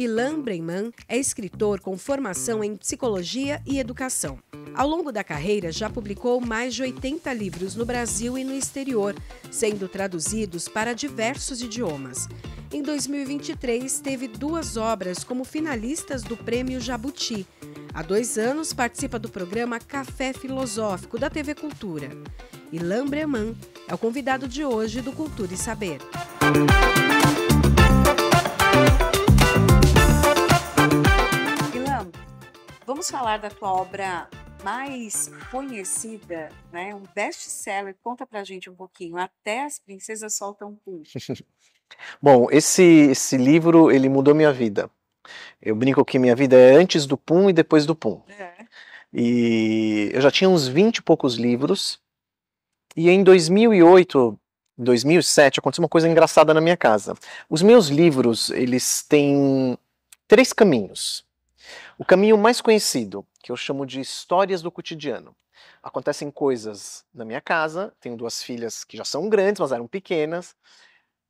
Ilan Breiman é escritor com formação em psicologia e educação. Ao longo da carreira, já publicou mais de 80 livros no Brasil e no exterior, sendo traduzidos para diversos idiomas. Em 2023, teve duas obras como finalistas do Prêmio Jabuti. Há dois anos, participa do programa Café Filosófico da TV Cultura. Ilan Breman é o convidado de hoje do Cultura e Saber. Vamos falar da tua obra mais conhecida, né? Um best-seller. Conta pra gente um pouquinho. Até as princesas soltam um Bom, esse, esse livro, ele mudou minha vida. Eu brinco que minha vida é antes do Pum e depois do Pum. É. E eu já tinha uns 20 e poucos livros. E em 2008, 2007, aconteceu uma coisa engraçada na minha casa. Os meus livros, eles têm três caminhos. O caminho mais conhecido, que eu chamo de histórias do cotidiano. Acontecem coisas na minha casa, tenho duas filhas que já são grandes, mas eram pequenas,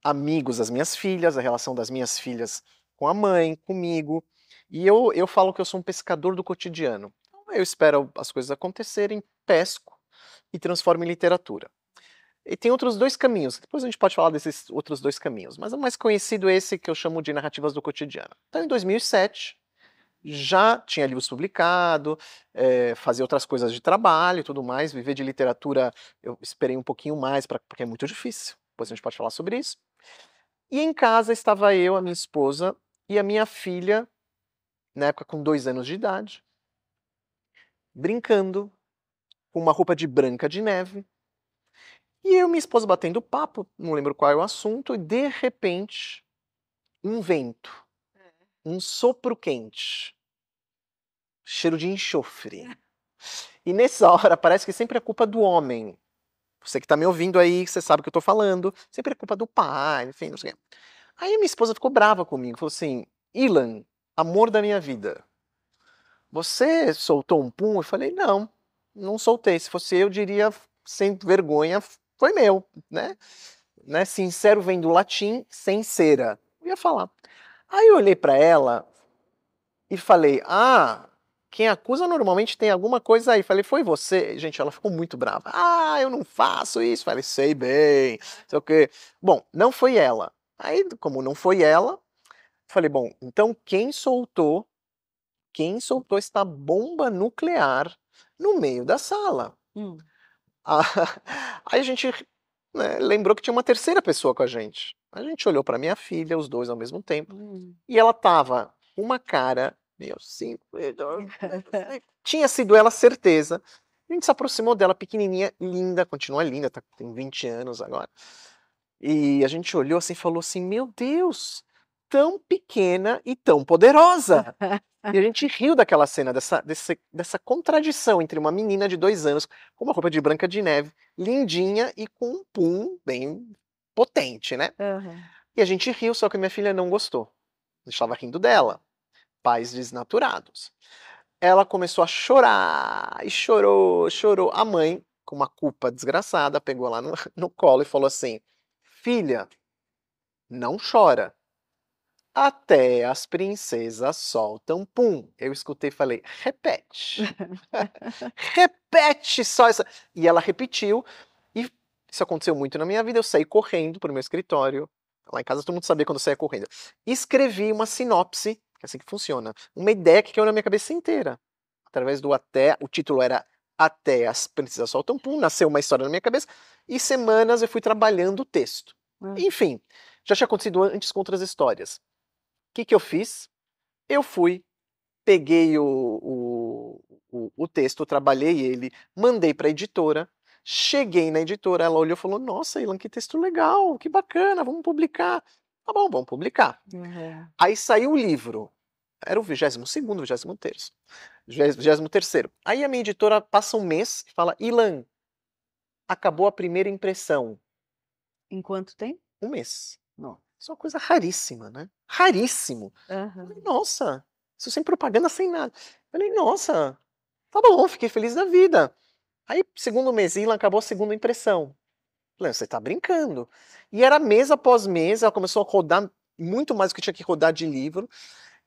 amigos das minhas filhas, a relação das minhas filhas com a mãe, comigo. E eu, eu falo que eu sou um pescador do cotidiano. Então, eu espero as coisas acontecerem, pesco e transformo em literatura. E tem outros dois caminhos, depois a gente pode falar desses outros dois caminhos, mas o mais conhecido é esse que eu chamo de narrativas do cotidiano. Então, em 2007, já tinha livros publicados, é, eh, fazia outras coisas de trabalho e tudo mais. Viver de literatura, eu esperei um pouquinho mais, pra, porque é muito difícil. Depois a gente pode falar sobre isso. E em casa estava eu, a minha esposa e a minha filha, na época com dois anos de idade, brincando com uma roupa de branca de neve. E eu e minha esposa batendo papo, não lembro qual é o assunto, e de repente, um vento um sopro quente, cheiro de enxofre. É. E nessa hora parece que sempre é culpa do homem. Você que está me ouvindo aí, você sabe o que eu estou falando, sempre é culpa do pai, enfim, não sei o quê. Aí minha esposa ficou brava comigo, falou assim: Ilan, amor da minha vida, você soltou um pum? Eu falei: não, não soltei. Se fosse eu, diria sem vergonha, foi meu, né? né? Sincero vem do latim, sem cera. Eu ia falar. Aí eu olhei para ela e falei: Ah, quem acusa normalmente tem alguma coisa aí. Falei: Foi você? Gente, ela ficou muito brava. Ah, eu não faço isso. Falei: Sei bem, sei o quê. Bom, não foi ela. Aí, como não foi ela, falei: Bom, então quem soltou? Quem soltou esta bomba nuclear no meio da sala? Hum. aí a gente né, lembrou que tinha uma terceira pessoa com a gente. A gente olhou para minha filha, os dois ao mesmo tempo, hum. e ela tava uma cara, meu, cinco, né, né, tinha sido ela certeza. A gente se aproximou dela, pequenininha, linda, continua linda, tá, tem 20 anos agora. E a gente olhou assim e falou assim: Meu Deus, tão pequena e tão poderosa. e a gente riu daquela cena, dessa, dessa, dessa contradição entre uma menina de dois anos, com uma roupa de branca de neve, lindinha e com um pum bem potente, né? Uhum. E a gente riu, só que minha filha não gostou. estava rindo dela. Pais desnaturados. Ela começou a chorar e chorou, chorou. A mãe, com uma culpa desgraçada, pegou lá no, no colo e falou assim: Filha, não chora. Até as princesas soltam pum. Eu escutei e falei: repete. repete só essa. E ela repetiu. Isso aconteceu muito na minha vida. Eu saí correndo para o meu escritório. Lá em casa todo mundo sabia quando eu saía correndo. Escrevi uma sinopse, que é assim que funciona. Uma ideia que caiu na minha cabeça inteira. Através do até, o título era Até as Princesas Soltam Pum, nasceu uma história na minha cabeça. E semanas eu fui trabalhando o texto. Hum. Enfim, já tinha acontecido antes com outras histórias. O que, que eu fiz? Eu fui, peguei o, o, o, o texto, trabalhei ele, mandei para a editora, Cheguei na editora, ela olhou e falou: Nossa, Ilan, que texto legal, que bacana, vamos publicar. Tá bom, vamos publicar. Uhum. Aí saiu o livro. Era o 22, 23. 23. Aí a minha editora passa um mês e fala: Ilan, acabou a primeira impressão. Em quanto tempo? Um mês. Não. Isso é uma coisa raríssima, né? Raríssimo. Uhum. Falei, nossa, isso sem propaganda, sem nada. Falei, nossa, tá bom, fiquei feliz da vida. Aí, segundo mês, acabou acabou segunda impressão. Falei, ah, você tá brincando. E era mês após mês, ela começou a rodar muito mais do que tinha que rodar de livro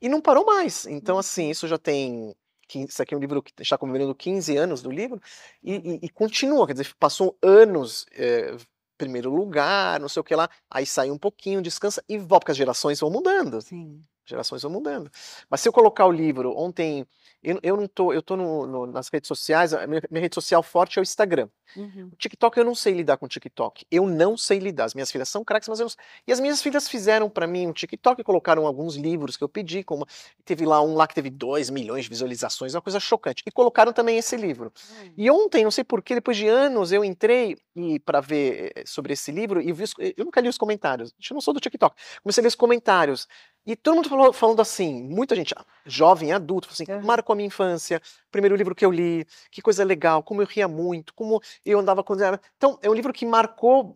e não parou mais. Então, uhum. assim, isso já tem. Isso aqui é um livro que está comemorando 15 anos do livro e, e, e, continua, quer dizer, passou anos. É, primeiro lugar, não sei o que lá, aí sai um pouquinho, descansa e volta, porque as gerações vão mudando. Sim. Gerações vão mudando. Mas se eu colocar o livro, ontem eu, eu não tô, eu tô no, no, nas redes sociais, a minha, minha, rede social forte é o Instagram. Uhum. O TikTok eu não sei lidar com o TikTok. Eu não sei lidar. As minhas filhas são craques, mas eu não sei. E as minhas filhas fizeram para mim um TikTok e colocaram alguns livros que eu pedi, como teve lá um lá que teve 2 milhões de visualizações, uma coisa chocante. E colocaram também esse livro. Uhum. E ontem, não sei porquê, depois de anos, eu entrei e para ver eh, sobre esse livro e vi os, eu nunca li os comentários. Eu não sou do TikTok. Comecei a ler os comentários. E todo mundo falou, falando assim, muita gente, jovem, adulto, assim, é. marcou a minha infância, primeiro livro que eu li, que coisa legal, como eu ria muito, como eu andava quando era. Então, é um livro que marcou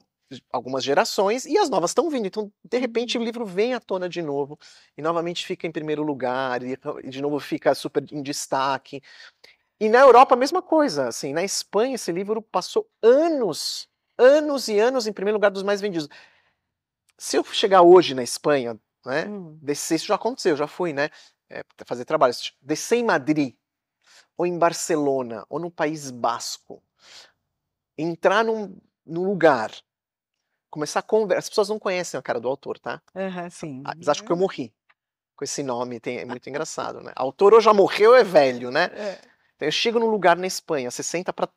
algumas gerações e as novas estão vindo. Então, de repente, uhum. o livro vem à tona de novo e novamente fica em primeiro lugar e de novo fica super em destaque. E na Europa a mesma coisa, assim, na Espanha esse livro passou anos, anos e anos em primeiro lugar dos mais vendidos. Se eu chegar hoje na Espanha, né? Uhum. Descer, isso já aconteceu, já fui, né? É, fazer trabalhos. Descer em Madrid, ou em Barcelona, ou no País Basco. Entrar num, num lugar, começar a conversar. As pessoas não conhecem a cara do autor, tá? Uhum, sim. Eles acham que eu é. morri com esse nome, tem, é muito engraçado, né? Autor ou já morreu ou é velho, né? É, é. Então eu chego num lugar na Espanha, 60 para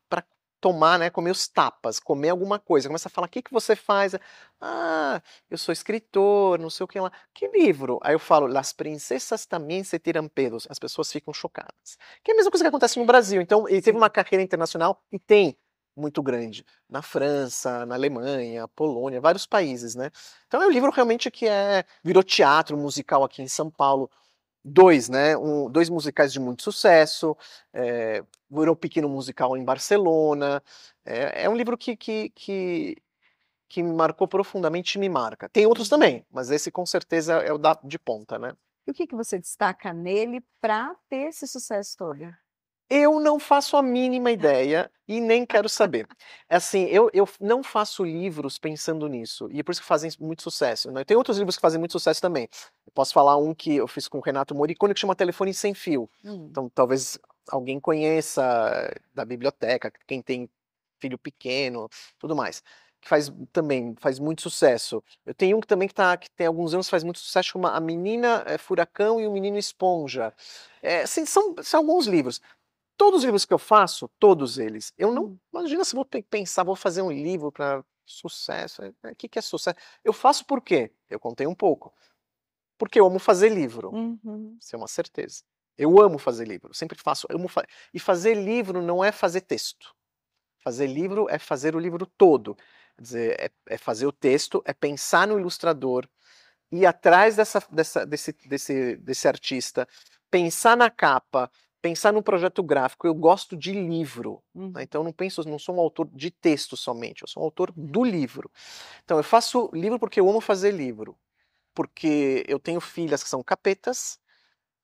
tomar, né, comer os tapas, comer alguma coisa. Começa a falar, o que, que você faz? Ah, eu sou escritor, não sei o que lá. Que livro? Aí eu falo, Las princesas também se tiram pelos. As pessoas ficam chocadas. Que é a mesma coisa que acontece no Brasil. Então, ele teve uma carreira internacional e tem muito grande na França, na Alemanha, Polônia, vários países, né? Então é um livro realmente que é virou teatro musical aqui em São Paulo, dois, né? Um, dois musicais de muito sucesso, é, virou um pequeno musical em Barcelona. É, é um livro que, que, que, que, me marcou profundamente me marca. Tem outros também, mas esse com certeza é o da, de ponta, né? E o que, que você destaca nele para ter esse sucesso todo? Eu não faço a mínima ideia e nem quero saber. É assim, eu, eu não faço livros pensando nisso. E é por isso que fazem muito sucesso. Né? Tem outros livros que fazem muito sucesso também. Eu posso falar um que eu fiz com o Renato Moricone, que chama Telefone Sem Fio. Hum. Então, talvez alguém conheça da biblioteca, quem tem filho pequeno, tudo mais. Que faz também, faz muito sucesso. Eu tenho um que também que, tá, que tem alguns anos faz muito sucesso, chama A Menina é, Furacão e o Menino Esponja. É, assim, são, são alguns livros todos os livros que eu faço, todos eles, eu não. Hum. Imagina se vou ter que pensar, vou fazer um livro para sucesso. O é, é, que, que é sucesso? Eu faço por quê? Eu contei um pouco. Porque eu amo fazer livro. Uhum. Isso é uma certeza. Eu amo fazer livro. Sempre faço. Amo fa... E fazer livro não é fazer texto. Fazer livro é fazer o livro todo. Quer dizer, é, é fazer o texto, é pensar no ilustrador, ir atrás dessa, dessa, desse, desse, desse artista, pensar na capa, pensar num projeto gráfico, eu gosto de livro, né? Uhum. então eu não penso, não sou um autor de texto somente, eu sou um autor uhum. do livro. Então eu faço livro porque eu amo fazer livro, porque eu tenho filhas que são capetas,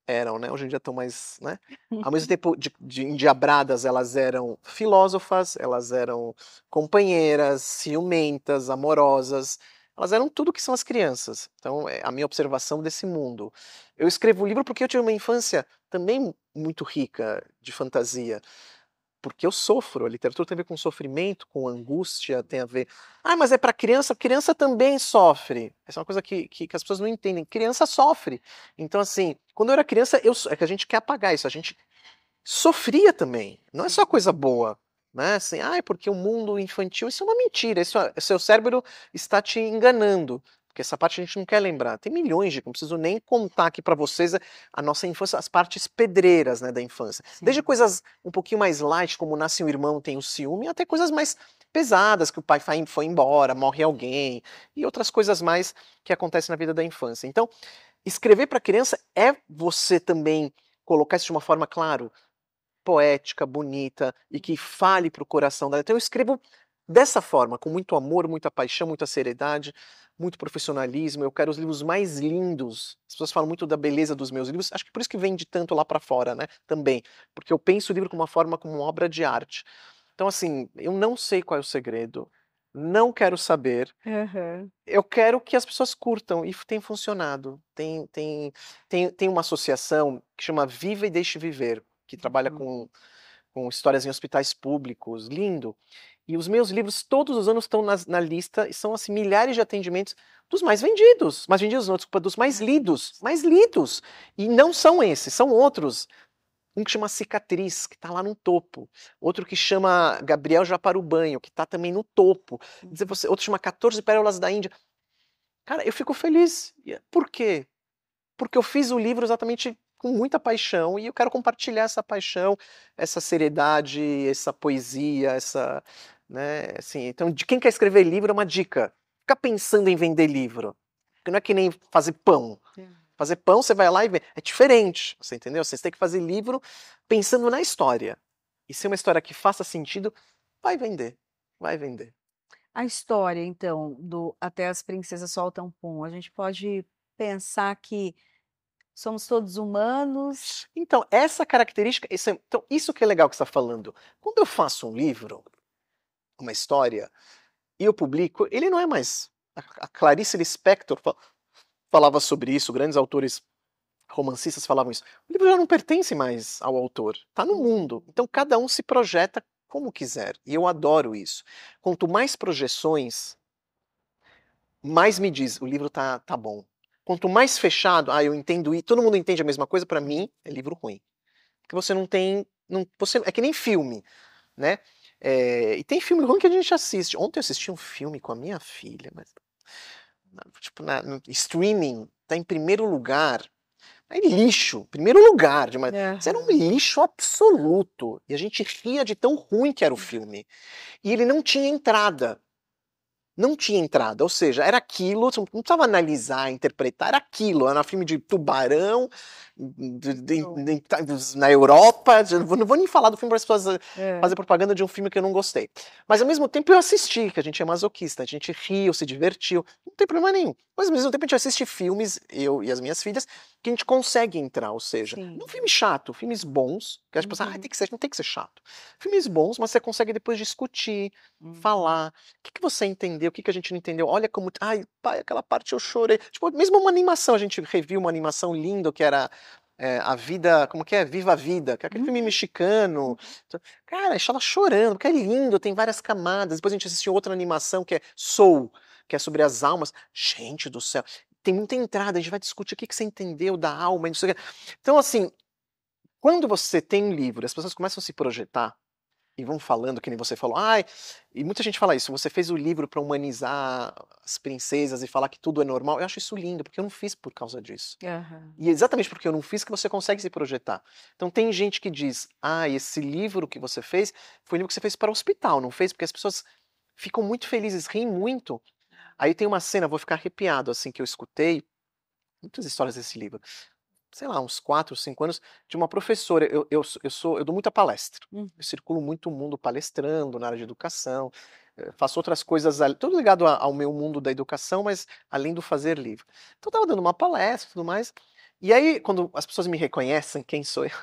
eram, né? Hoje em dia estão mais, né? Ao mesmo tempo de, de endiabradas, elas eram filósofas, elas eram companheiras, ciumentas, amorosas, elas eram tudo que são as crianças. Então, é a minha observação desse mundo. Eu escrevo o livro porque eu tive uma infância também muito rica de fantasia. Porque eu sofro, a literatura tem a ver com sofrimento, com angústia, tem a ver. Ah, mas é para criança, criança também sofre. Essa é uma coisa que, que, que, as pessoas não entendem. Criança sofre. Então, assim, quando eu era criança, eu, é que a gente quer apagar isso, a gente sofria também. Não é só coisa boa né? Assim, ah, é porque o mundo infantil, isso é uma mentira, isso, é, seu cérebro está te enganando. Porque essa parte a gente não quer lembrar. Tem milhões de, não preciso nem contar aqui para vocês a nossa infância, as partes pedreiras né, da infância. Sim. Desde coisas um pouquinho mais light, como nasce um irmão, tem o um ciúme, até coisas mais pesadas, que o pai foi embora, morre alguém, e outras coisas mais que acontecem na vida da infância. Então, escrever para criança é você também colocar isso de uma forma, claro, poética, bonita e que fale para o coração dela. Então eu escrevo dessa forma, com muito amor, muita paixão, muita seriedade, muito profissionalismo. Eu quero os livros mais lindos. As pessoas falam muito da beleza dos meus livros. Acho que por isso que vende tanto lá para fora, né? Também, porque eu penso o livro como uma forma, como uma obra de arte. Então, assim, eu não sei qual é o segredo. Não quero saber. Uhum. Eu quero que as pessoas curtam e tem funcionado. Tem, tem, tem, tem uma associação que chama Viva e Deixe Viver que trabalha uhum. com, com histórias em hospitais públicos, lindo. E os meus livros todos os anos estão na, na lista e são assim, milhares de atendimentos dos mais vendidos, mais vendidos não, desculpa, dos mais lidos, mais lidos. E não são esses, são outros. Um que chama Cicatriz, que está lá no topo. Outro que chama Gabriel Já para o Banho, que está também no topo. Uhum. Outro chama 14 Pérolas da Índia. Cara, eu fico feliz. Por quê? Porque eu fiz o livro exatamente com muita paixão e eu quero compartilhar essa paixão, essa seriedade, essa poesia, essa, né, assim, então de quem quer escrever livro é uma dica. Fica pensando em vender livro, porque não é que nem fazer pão. É. Fazer pão, você vai lá e vê. É diferente, você entendeu? Você tem que fazer livro pensando na história. E se é uma história que faça sentido, vai vender. Vai vender. A história, então, do Até as Princesas Soltam Pum, a gente pode pensar que Somos todos humanos. Então, essa característica. Isso, é, então, isso que é legal que você está falando. Quando eu faço um livro, uma história, e eu publico, ele não é mais. A Clarice Lispector falava sobre isso, grandes autores romancistas falavam isso. O livro já não pertence mais ao autor, está no uhum. mundo. Então, cada um se projeta como quiser. E eu adoro isso. Quanto mais projeções, mais me diz: o livro tá, tá bom, Quanto mais fechado, ah, eu entendo e todo mundo entende a mesma coisa, para mim é livro ruim. Porque você não tem. Não, você, é que nem filme, né? É, e tem filme ruim que a gente assiste. Ontem eu assisti um filme com a minha filha, mas. Tipo, na, no streaming tá em primeiro lugar. É lixo, primeiro lugar. De uma, é. era um lixo absoluto. E a gente ria de tão ruim que era o filme. E ele não tinha entrada não tinha entrada, ou seja, era aquilo, não precisava analisar, interpretar, era aquilo, era um filme de tubarão, Tá, na Europa. Não vou, não vou nem falar do filme para as pessoas eh, é. fazer propaganda de um filme que eu não gostei. Mas ao mesmo tempo eu assisti, que a gente é masoquista, a gente riu, se divertiu, não tem problema nenhum. Mas ao mesmo tempo a gente assiste filmes, eu e as minhas filhas, que a gente consegue entrar, ou seja, Sim. não filme chato, filmes bons, que a gente ah, uhum. pensa, ah, tem que ser, não tem que ser chato. Filmes bons, mas você consegue depois discutir, uhum. falar, o que, que você entendeu, o que, que a gente não entendeu, olha como, ai, pai, aquela parte eu chorei. Tipo, mesmo uma animação, a gente reviu uma animação linda que era é, a vida, como que é? Viva a Vida, que é aquele filme uhum. mexicano. Cara, eu estava chorando, porque é lindo, tem várias camadas. Depois a gente assistiu outra animação que é Soul, que é sobre as almas. Gente do céu, tem muita entrada, a gente vai discutir o que, que você entendeu da alma e não sei o que. Então, assim, quando você tem um livro, as pessoas começam a se projetar, e vão falando, que nem você falou, ai, e muita gente fala isso, você fez o livro para humanizar as princesas e falar que tudo é normal. Eu acho isso lindo, porque eu não fiz por causa disso. Uhum. E é exatamente porque eu não fiz que você consegue se projetar. Então tem gente que diz, ah, esse livro que você fez foi um livro que você fez para o hospital, não fez? Porque as pessoas ficam muito felizes, riem muito. Aí tem uma cena, vou ficar arrepiado, assim, que eu escutei, muitas histórias desse livro sei lá, uns 4, 5 anos, de uma professora. Eu, eu, eu, sou, eu dou muita palestra. Hum. Eu circulo muito o mundo palestrando na área de educação, eh, faço outras coisas, tudo ligado ao meu mundo da educação, mas além do fazer livro. Então, eu estava dando uma palestra e tudo mais. E aí, quando as pessoas me reconhecem, quem sou eu?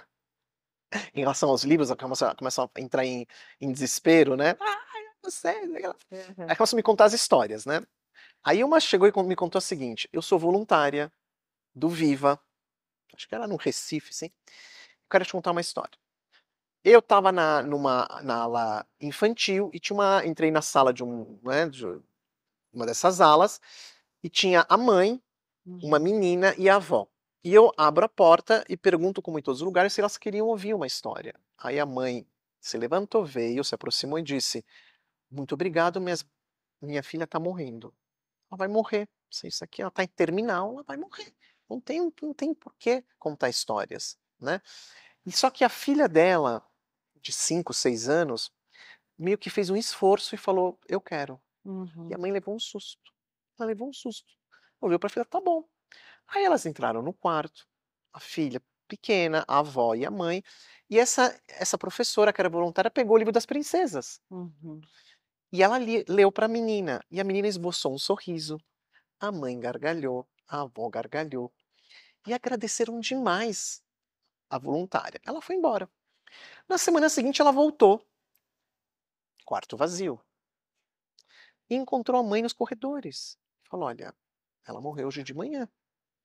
em relação aos livros, começam, a entrar em, em desespero, né? Ah, você. Uhum. Aí começam a me contar as histórias, né? Aí uma chegou e me contou a seguinte: eu sou voluntária do Viva, acho que era no Recife, sim. Quero te contar uma história. Eu estava na, numa, na ala infantil e tinha uma, entrei na sala de, um, né, de uma dessas alas e tinha a mãe, uma hum. menina e a avó. E eu abro a porta e pergunto, como em todos os lugares, se elas queriam ouvir uma história. Aí a mãe se levantou, veio, se aproximou e disse: Muito obrigado, minhas, minha filha está morrendo. Ela vai morrer. Isso aqui, ela está em terminal, ela vai morrer. Não tem, não tem por que contar histórias, né? E só que a filha dela, de 5, 6 anos, meio que fez um esforço e falou: Eu quero. Uhum. E a uhum. mãe levou um susto. Ela levou um susto. Olhou para a filha: Tá bom. Aí elas entraram no quarto, a filha pequena, a avó e a mãe. E essa, essa professora, que era voluntária, pegou o livro das princesas. Uhum. E ela li, leu para a menina. E a menina esboçou um sorriso. A mãe gargalhou, a avó gargalhou, e agradeceram demais a voluntária. Ela foi embora. Na semana seguinte, ela voltou. Quarto vazio. E encontrou a mãe nos corredores. Falou: Olha, ela morreu hoje de manhã.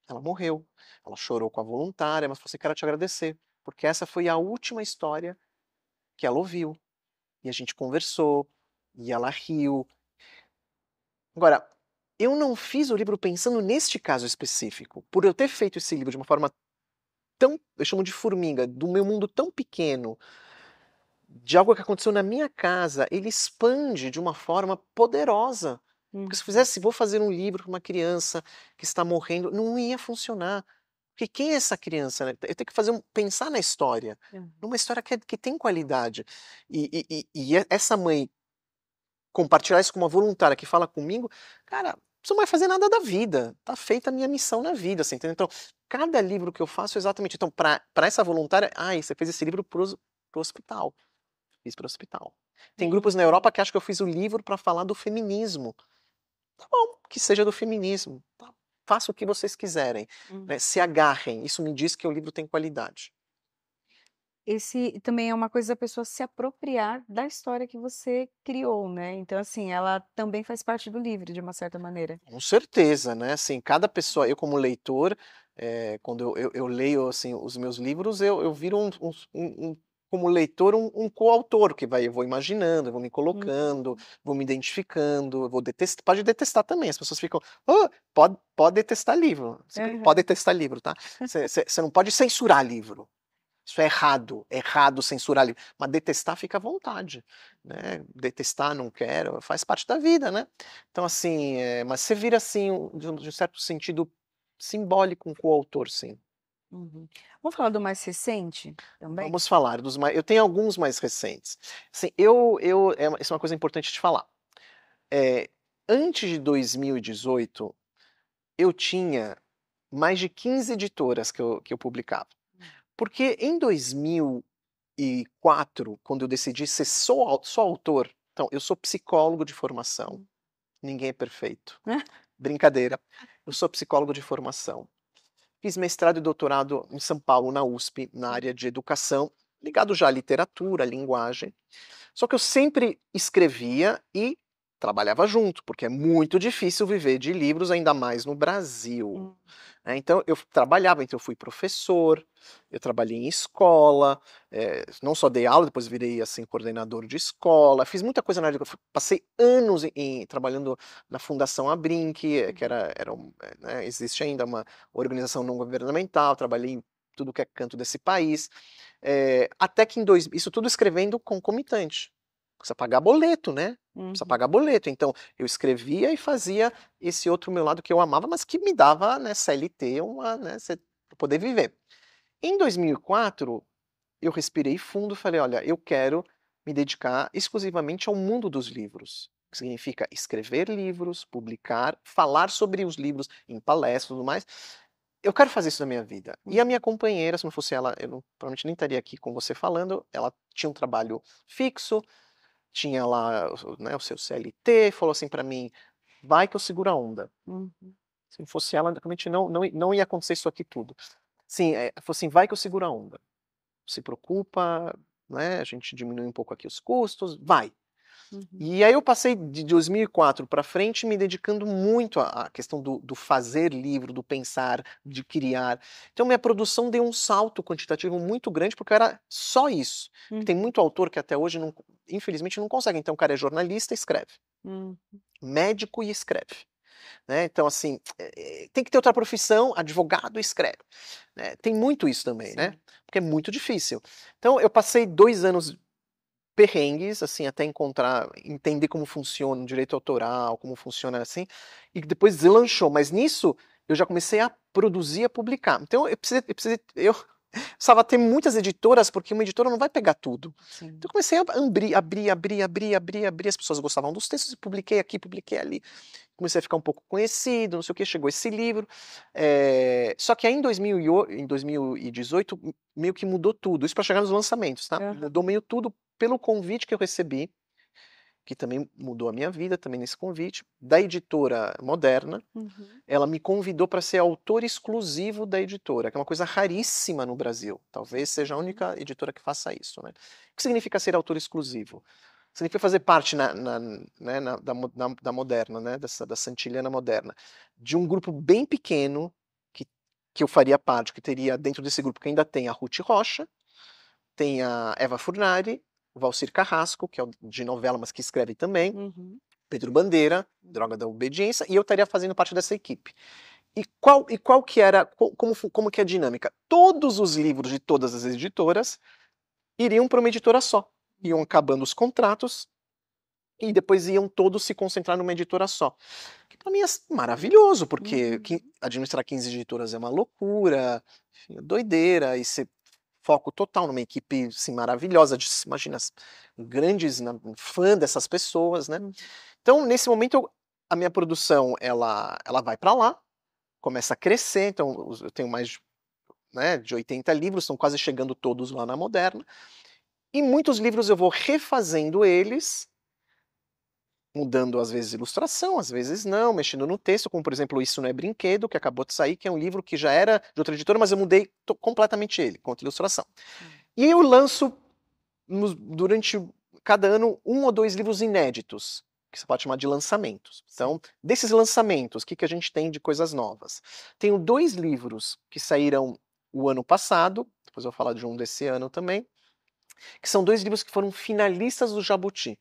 Ela morreu. Ela chorou com a voluntária, mas falou assim: Quero te agradecer, porque essa foi a última história que ela ouviu. E a gente conversou, e ela riu. Agora, eu não fiz o livro pensando neste caso específico. Por eu ter feito esse livro de uma forma tão, eu chamo de formiga, do meu mundo tão pequeno, de algo que aconteceu na minha casa, ele expande de uma forma poderosa. Hum. Porque se uhum. fizesse, vou fazer um livro para uma criança que está morrendo, não ia funcionar. Porque quem é essa criança? Né? Eu tenho que fazer um, pensar na história, hum. numa história que, é, que tem qualidade. E, e, e, e essa mãe compartilhar isso com uma voluntária que fala comigo, cara, preciso mais fazer nada da vida. Está feita a minha missão na vida, assim, entendeu? Então, cada livro que eu faço, exatamente. Então, para essa voluntária, ai, você fez esse livro pro, o hospital. Fiz pro hospital. Tem grupos na Europa que acham que eu fiz o livro para falar do feminismo. Tá bom, que seja do feminismo. Tá? Faça o que vocês quiserem. Uhum. Né? Se agarrem. Isso me diz que o livro tem qualidade esse também é uma coisa da pessoa se apropriar da história que você criou, né? Então, assim, ela também faz parte do livro, de uma certa maneira. Com certeza, né? Assim, cada pessoa, eu como leitor, é, quando eu, eu, eu, leio assim, os meus livros, eu, eu viro um, um, um como leitor, um, um coautor, que vai, eu vou imaginando, eu vou me colocando, uhum. vou me identificando, eu vou detestar, pode detestar também, as pessoas ficam, oh, pode, pode detestar livro, uhum. pode detestar livro, tá? Você não pode censurar livro, isso é errado, errado censurar livro. Mas detestar fica à vontade. Né? Detestar, não quero, faz parte da vida, né? Então, assim, é, mas você vira, assim, um, de um certo sentido simbólico o coautor, sim. Uhum. Vamos falar do mais recente também? Vamos falar dos mais. Eu tenho alguns mais recentes. Assim, eu, eu, é, isso é uma coisa importante de falar. É, antes de 2018, eu tinha mais de 15 editoras que eu, que eu publicava. Porque em 2004, quando eu decidi ser só, só autor, então eu sou psicólogo de formação, ninguém é perfeito. Brincadeira. Eu sou psicólogo de formação. Fiz mestrado e doutorado em São Paulo, na USP, na área de educação, ligado já à literatura, à linguagem. Só que eu sempre escrevia e trabalhava junto, porque é muito difícil viver de livros, ainda mais no Brasil. Hum. É, então eu trabalhava, então eu fui professor, eu trabalhei em escola, é, não só dei aula, depois virei assim coordenador de escola, fiz muita coisa na área, passei anos em, trabalhando na Fundação Abrinq, eh, que era, uhum. era eh, né, existe ainda uma organização não governamental, trabalhei em tudo que é canto desse país, é, até que em dois, isso tudo escrevendo concomitante precisa pagar boleto, né? Uhum. Precisa pagar boleto. Então, eu escrevia e fazia esse outro meu lado que eu amava, mas que me dava, né, CLT, uma, né, para poder viver. Em 2004, eu respirei fundo e falei, olha, eu quero me dedicar exclusivamente ao mundo dos livros. Que significa escrever livros, publicar, falar sobre os livros em palestras e tudo mais. Eu quero fazer isso na minha vida. E a uhum. minha companheira, se não fosse ela, eu provavelmente nem estaria aqui com você falando. Ela tinha um trabalho fixo, tinha lá né, o seu CLT, falou assim para mim, vai que eu seguro a onda. Uhum. Se fosse ela, realmente não, não, não ia acontecer isso aqui tudo. Sim, é, falou assim, vai que eu seguro a onda. Se preocupa, né, a gente diminui um pouco aqui os custos, vai. Uhum. E aí eu passei de 2004 para frente me dedicando muito à questão do, do, fazer livro, do pensar, de criar. Então minha produção deu um salto quantitativo muito grande porque era só isso. Uhum. Tem muito autor que até hoje, não, infelizmente, não consegue. Então o cara é jornalista e escreve. Uhum. Médico e escreve. Né? Então, assim, é, é, tem que ter outra profissão, advogado escreve. Né? Tem muito isso também, né? Sim. né? Porque é muito difícil. Então, eu passei dois anos perrengues, assim, até encontrar, entender como funciona o direito autoral, como funciona assim, e depois lanchou. Mas nisso eu já comecei a produzir, a publicar. Então eu precisei, eu, precisei, eu precisava ter muitas editoras, porque uma editora não vai pegar tudo. Sim. Então eu comecei a abrir, abrir, abrir, abrir, abrir, abrir. As pessoas gostavam dos textos e publiquei aqui, publiquei ali. Comecei a ficar um pouco conhecido, não sei o que, chegou esse livro. É... Só que aí em, em 2018 meio que mudou tudo. Isso para chegar nos lançamentos, tá? Uhum. Mudou meio tudo pelo convite que eu recebi, que também mudou a minha vida, também nesse convite, da editora Moderna. Uhum. Ela me convidou para ser autor exclusivo da editora, que é uma coisa raríssima no Brasil. Talvez seja a única uhum. editora que faça isso. Né? O que significa ser autor exclusivo? Significa fazer parte na, na, né, na, da, da, Moderna, né, dessa, da Santillana Moderna, de um grupo bem pequeno que, que eu faria parte, que teria dentro desse grupo, que ainda tem a Ruth Rocha, tem a Eva Furnari, Valcir Carrasco, que é de novela, mas que escreve também, uhum. Pedro Bandeira, Droga da Obediência, e eu estaria fazendo parte dessa equipe. E qual, e qual que era, como, como que é a dinâmica? Todos os livros de todas as editoras iriam para uma editora só. Iam acabando os contratos e depois iam todos se concentrar numa editora só. Que para mim é maravilhoso, porque uhum. administrar 15 editoras é uma loucura, enfim, é doideira, e você foco total numa equipe assim, maravilhosa, de, imagina, grandes, na, né, fã dessas pessoas, né? Então, nesse momento, a minha produção, ela, ela vai para lá, começa a crescer, então eu tenho mais né, de 80 livros, estão quase chegando todos lá na Moderna, e muitos livros eu vou refazendo eles mudando às vezes ilustração, às vezes não, mexendo no texto, como por exemplo Isso Não É Brinquedo, que acabou de sair, que é um livro que já era de outra editora, mas eu mudei completamente ele, quanto ilustração. Hum. E eu lanço nos, durante cada ano um ou dois livros inéditos, que você pode chamar de lançamentos. Então, desses lançamentos, o que, que a gente tem de coisas novas? Tenho dois livros que saíram o ano passado, depois eu vou falar de um desse ano também, que são dois livros que foram finalistas do Jabuti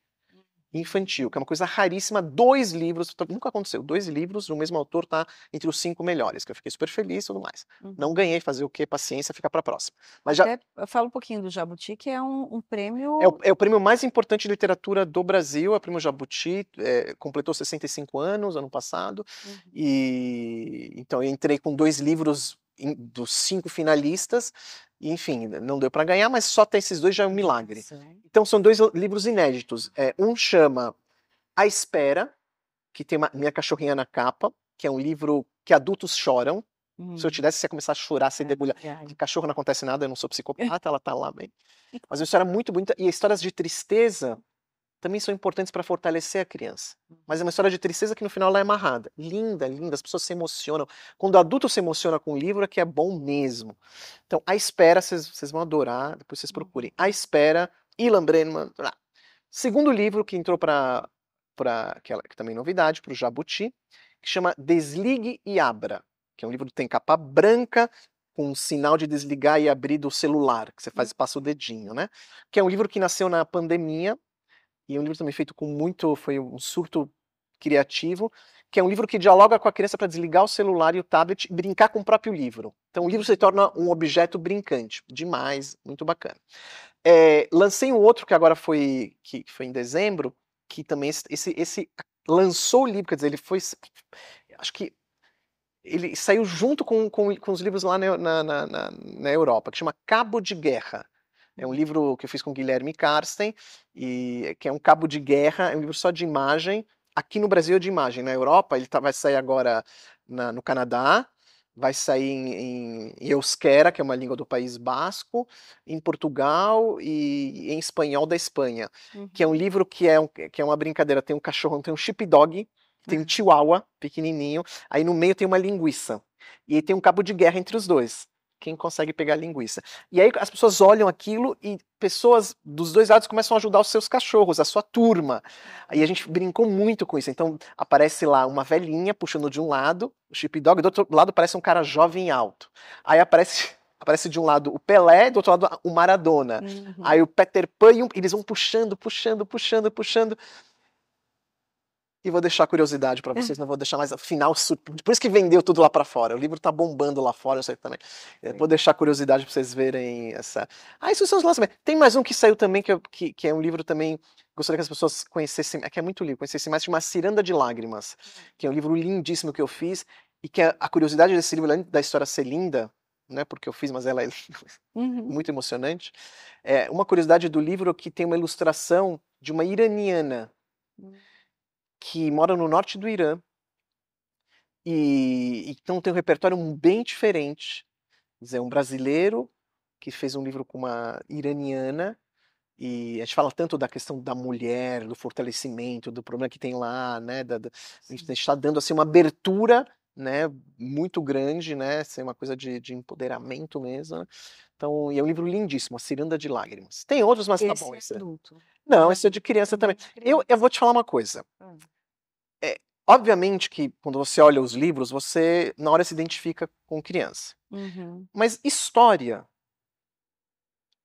infantil, que é uma coisa raríssima, dois livros, nunca aconteceu, dois livros do mesmo autor tá entre os cinco melhores, que eu fiquei super feliz e tudo mais. Uhum. Não ganhei fazer o quê, paciência, fica para próxima. Mas Até já fala um pouquinho do Jabuti, que é um, um prêmio é o, é o, prêmio mais importante de literatura do Brasil, é o prêmio Jabuti, é, completou 65 anos ano passado uhum. e então eu entrei com dois livros dos cinco finalistas. Enfim, não deu para ganhar, mas só ter esses dois já é um milagre. Sim. Então são dois livros inéditos. É, um chama A Espera, que tem uma, minha cachorrinha na capa, que é um livro que adultos choram. Hum. Se eu te desse, você ia começar a chorar, sem é, debulhar. É. Cachorro não acontece nada, eu não sou psicopata, ela tá lá bem. Mas a história é muito bonita. E histórias de tristeza também são importantes para fortalecer a criança. Mas é uma uhum. história de tristeza que no final ela é amarrada. Linda, linda, as pessoas se emocionam. Quando o adulto se emociona com o livro é que é bom mesmo. Então, A Espera, vocês vão adorar, depois vocês uhum. procurem. A Espera, Ilan Brenman. Segundo livro que entrou para, que, que também é novidade, para o Jabuti, que chama Desligue e Abra, que é um livro que tem capa branca, com um sinal de desligar e abrir do celular, que você faz uhum. passa o dedinho, né? Que é um livro que nasceu na pandemia, e um livro também feito com muito. Foi um surto criativo, que é um livro que dialoga com a criança para desligar o celular e o tablet e brincar com o próprio livro. Então o livro se torna um objeto brincante. Demais, muito bacana. É, lancei um outro que agora foi que foi em dezembro, que também esse, esse lançou o livro, quer dizer, ele foi. Acho que ele saiu junto com, com, com os livros lá na, na, na, na Europa, que chama Cabo de Guerra é um livro que eu fiz com Guilherme Karsten, e, que é um cabo de guerra, é um livro só de imagem. Aqui no Brasil é de imagem, na Europa ele tá, vai sair agora na, no Canadá, vai sair em, em Euskera, que é uma língua do País Basco, em Portugal e em espanhol da Espanha, uhum. que é um uhum. livro que é, um, que é uma brincadeira, tem um cachorrão, tem um chip dog, tem um uhum. chihuahua pequenininho, aí no meio tem uma linguiça, e aí tem um cabo de guerra entre os dois quem consegue pegar linguiça. E aí as pessoas olham aquilo e pessoas dos dois lados começam a ajudar os seus cachorros, a sua turma. Aí a gente brincou muito com isso. Então aparece lá uma velhinha puxando de um lado o Chip Dog, do outro lado parece um cara jovem e alto. Aí aparece aparece de um lado o Pelé, do outro lado o Maradona. Uhum. Aí o Peter Pan, eles vão puxando, puxando, puxando, puxando. E vou deixar curiosidade para é. vocês, é. não vou deixar mais. Final, por isso que vendeu tudo lá para fora. O livro tá bombando lá fora, eu sei também. É. Vou deixar curiosidade para vocês verem essa. Ah, isso são os lançamentos. Tem mais um que saiu também, que, eu, que, que é um livro também gostaria que as pessoas conhecessem, é que é muito livro, conhecessem mais, chama Ciranda de Lágrimas, que é um livro lindíssimo que eu fiz, e que a, a curiosidade desse livro, além da história ser linda, né? porque eu fiz, mas ela é uhum. muito emocionante, é uma curiosidade do livro que tem uma ilustração de uma iraniana, uhum que mora no norte do Irã e, então tem um repertório bem diferente. dizer, um brasileiro que fez um livro com uma iraniana e a gente fala tanto da questão da mulher, do fortalecimento, do problema que tem lá, né? Da, da, a gente está dando assim uma abertura, né? Muito grande, né? Assim, uma coisa de, de empoderamento mesmo. Né? Então, e é um livro lindíssimo, A Ciranda de Lágrimas. Tem outros, mas esse tá bom. É esse é. adulto. Não, esse hum. é de criança também. Eu, eu vou te falar uma coisa. Hum. É, obviamente que quando você olha os livros, você na hora se identifica com criança. Uhum. Mas história,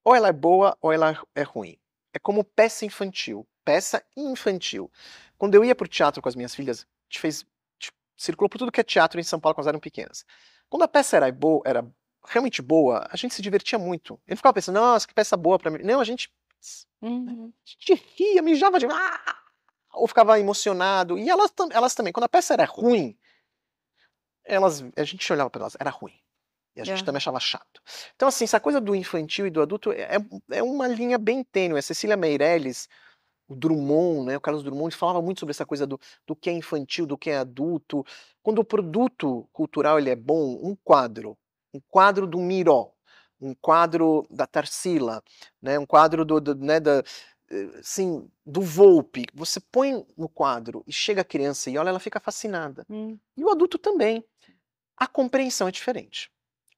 ou ela é boa ou ela é ruim. É como peça infantil, peça infantil. Quando eu ia para o teatro com as minhas filhas, te fez, te circulou por tudo que é teatro em São Paulo quando elas eram pequenas. Quando a peça era boa, era realmente boa, a gente se divertia muito. Ele ficava pensando, nossa, que peça boa para mim. Não, a gente partes. Né? Uhum. Né? ria, mijava de. Ah! Ou ficava emocionado. E elas, elas também, quando a peça era ruim, elas, a gente olhava para elas, era ruim. E a gente é. também achava chato. Então, assim, essa coisa do infantil e do adulto é, é, é uma linha bem tênue. A Cecília Meirelles, o Drummond, né, o Carlos Drummond, falava muito sobre essa coisa do, do que é infantil, do que é adulto. Quando o produto cultural ele é bom, um quadro, um quadro do Miró, um quadro da Tarsila, né, um quadro do, do né, da, assim, do Volpe. Você põe no quadro e chega a criança e olha, ela fica fascinada. Hum. E o adulto também. A compreensão é diferente.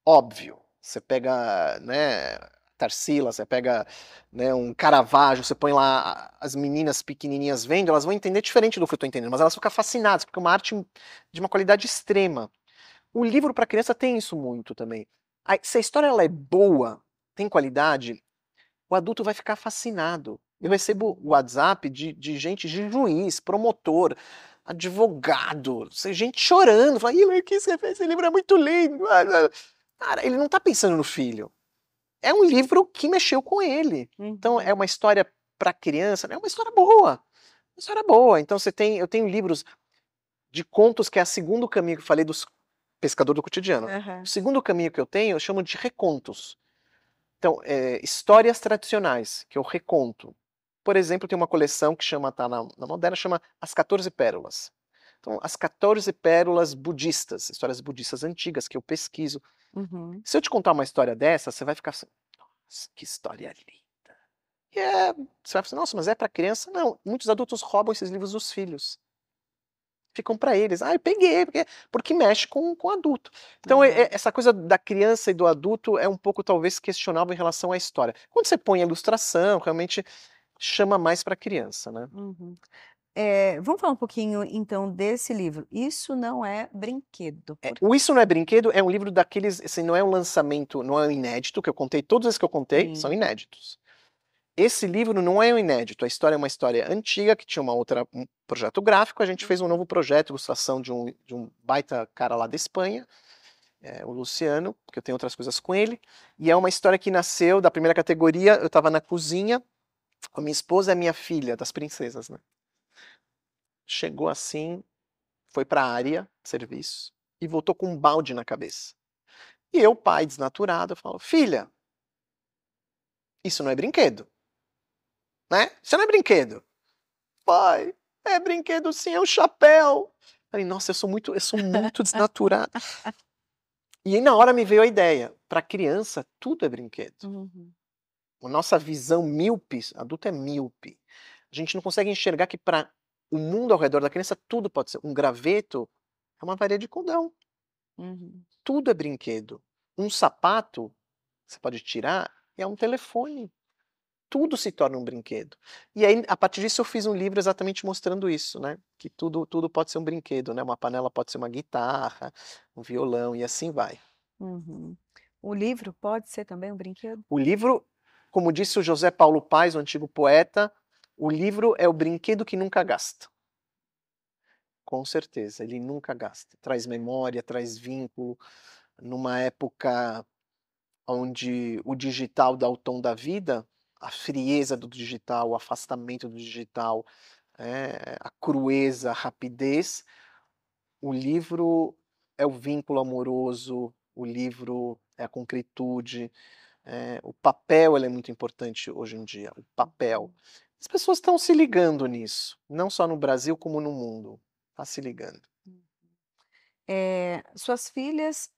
Óbvio. Você pega, né, Tarsila, você pega né, um Caravaggio, você põe lá as meninas pequenininhas vendo, elas vão entender diferente do que eu estou entendendo, mas elas ficam fascinadas, porque é uma arte de uma qualidade extrema. O livro para criança tem isso muito também se a história ela é boa, tem qualidade, o adulto vai ficar fascinado. Eu recebo WhatsApp de, de gente, de juiz, promotor, advogado, gente chorando, falando que você fez? Esse livro é muito lindo. Cara, ele não está pensando no filho. É um livro que mexeu com ele. Então, é uhum. uma história para criança, é uma história boa. Uma história boa. Então, você tem, eu tenho livros de contos que é a segundo caminho que eu falei dos pescador do cotidiano. Uhum. O segundo caminho que eu tenho, eu chamo de recontos. Então, é, histórias tradicionais, que eu reconto. Por exemplo, tem uma coleção que chama, tá na, na moderna, chama As 14 Pérolas. Então, as 14 pérolas budistas, histórias budistas antigas que eu pesquiso. Uhum. Se eu te contar uma história dessa, você vai ficar assim, nossa, que história linda. E é, você vai falar, assim, nossa, mas é para criança? Não, muitos adultos roubam esses livros dos filhos ficam para eles. Ah, eu peguei, porque, porque mexe com o adulto. Então, uhum. é, essa coisa da criança e do adulto é um pouco, talvez, questionável em relação à história. Quando você põe a ilustração, realmente chama mais para a criança, né? Uhum. É, vamos falar um pouquinho então desse livro. Isso não é brinquedo. Porque... É, o Isso não é brinquedo é um livro daqueles, assim, não é um lançamento, não é um inédito que eu contei. Todos os que eu contei Sim. são inéditos. Esse livro não é um inédito, a história é uma história antiga que tinha uma outra, um projeto gráfico. A gente fez um novo projeto, ilustração de um, de um baita cara lá da Espanha, é, o Luciano, que eu tenho outras coisas com ele. E é uma história que nasceu da primeira categoria. Eu estava na cozinha com a minha esposa e a minha filha, das princesas, né? Chegou assim, foi para a área de serviço e voltou com um balde na cabeça. E eu, pai desnaturado, falo: Filha, isso não é brinquedo né? Isso não é brinquedo. Pai, é brinquedo sim, é um chapéu. Falei, nossa, eu sou muito, eu sou muito desnaturado. E aí, na hora me veio a ideia, para criança tudo é brinquedo. Uhum. A nossa visão míope, adulto é míope. A gente não consegue enxergar que para o mundo ao redor da criança tudo pode ser. Um graveto é uma varia de condão. Uhum. Tudo é brinquedo. Um sapato você pode tirar é um telefone tudo se torna um brinquedo. E aí, a partir disso, eu fiz um livro exatamente mostrando isso, né? Que tudo, tudo pode ser um brinquedo, né? Uma panela pode ser uma guitarra, um violão e assim vai. Uhum. O livro pode ser também um brinquedo? O livro, como disse o José Paulo Paes, o antigo poeta, o livro é o brinquedo que nunca gasta. Com certeza, ele nunca gasta. Traz memória, traz vínculo. Numa época onde o digital dá o tom da vida, a frieza do digital, o afastamento do digital, é, a crueza, a rapidez. O livro é o vínculo amoroso, o livro é a concretude, é, o papel é muito importante hoje em dia, o papel. Uhum. As pessoas estão se ligando nisso, não só no Brasil como no mundo. Está se ligando. É, suas filhas,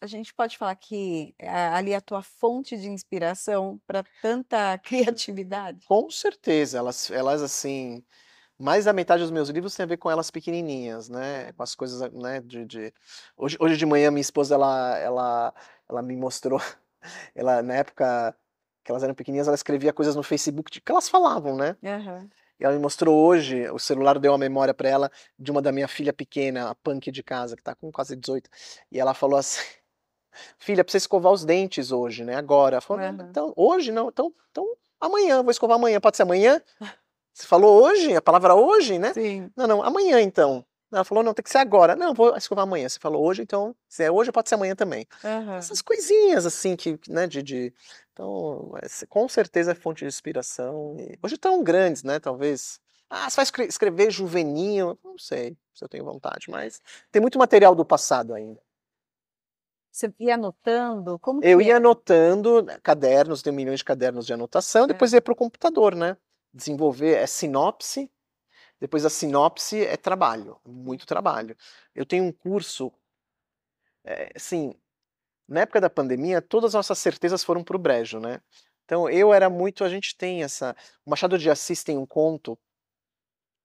a gente pode falar que eh, é ali a tua fonte de inspiração para tanta criatividade? Com certeza, elas, elas assim, mais da metade dos meus livros tem a ver com elas pequenininhas, né? Com as coisas, né? De, de... Hoje, hoje de manhã minha esposa ela, ela, ela me mostrou, ela na época que elas eram pequenininhas, ela escrevia coisas no Facebook de, que elas falavam, né? Uhum. E ela me mostrou hoje, o celular deu uma memória para ela de uma da minha filha pequena, a punk de casa, que está com quase 18. E ela falou assim: Filha, precisa escovar os dentes hoje, né? Agora. falou, uhum. então, hoje não, então, então amanhã, vou escovar amanhã. Pode ser amanhã? Você falou hoje? A palavra hoje, né? Sim. Não, não, amanhã então. Ela falou, não, tem que ser agora. Não, vou escovar amanhã. Você falou hoje, então, se é hoje, pode ser amanhã também. Uhum. Essas coisinhas, assim, que, né, de... de... Então, com certeza é fonte de inspiração. E hoje estão grandes, né, talvez. Ah, você vai escrever juvenil Não sei se eu tenho vontade, mas tem muito material do passado ainda. Você ia anotando? Como eu ia é? anotando né, cadernos, tenho milhões de cadernos de anotação, é. depois ia para o computador, né? Desenvolver é sinopse, depois a sinopse é trabalho, muito trabalho. Eu tenho um curso, é, assim, na época da pandemia, todas as nossas certezas foram para o brejo, né? Então eu era muito, a gente tem essa, o Machado de Assis tem um conto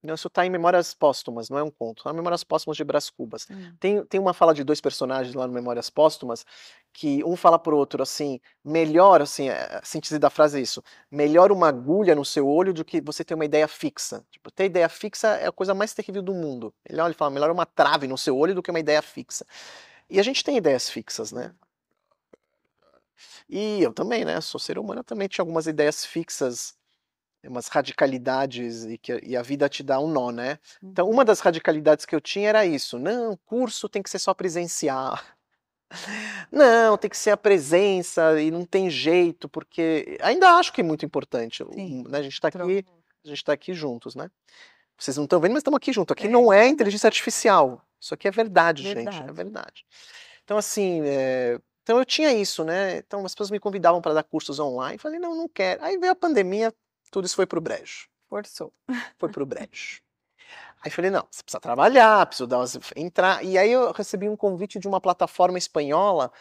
né, isso está em Memórias Póstumas, não é um conto. Está é Memórias Póstumas de Brás Cubas. Uhum. Tem, tem uma fala de dois personagens lá no Memórias Póstumas que um fala para o outro assim, melhor, assim, é, é, assim a síntese da frase é isso, melhor uma agulha no seu olho do que você ter uma ideia fixa. Tipo, ter ideia fixa é a coisa mais terrível do mundo. Ele olha e fala, melhor uma trave no seu olho do que uma ideia fixa. E a gente tem ideias fixas, né? E eu também, né? Sou ser humano, eu também tinha algumas ideias fixas umas radicalidades e, que, e a vida te dá um nó, né? Então, uma uhum. das radicalidades que eu tinha era isso: não, curso tem que ser só presencial. Não, tem que ser a presença e não tem jeito, porque ainda acho que é muito importante. né? A gente está aqui, a gente tá aqui juntos, né? Vocês não estão vendo, mas estamos aqui juntos. Aqui é. não é inteligência artificial. Isso aqui é verdade, verdade. gente. É verdade. Então, assim, é... então eu tinha isso, né? Então as pessoas me convidavam para dar cursos online. Falei, não, não quero. Aí veio a pandemia, tudo isso foi pro brejo. Forçou. Foi pro brejo. Aí falei, não, você precisa trabalhar, precisa dar umas, entrar. E aí eu recebi um convite de uma plataforma espanhola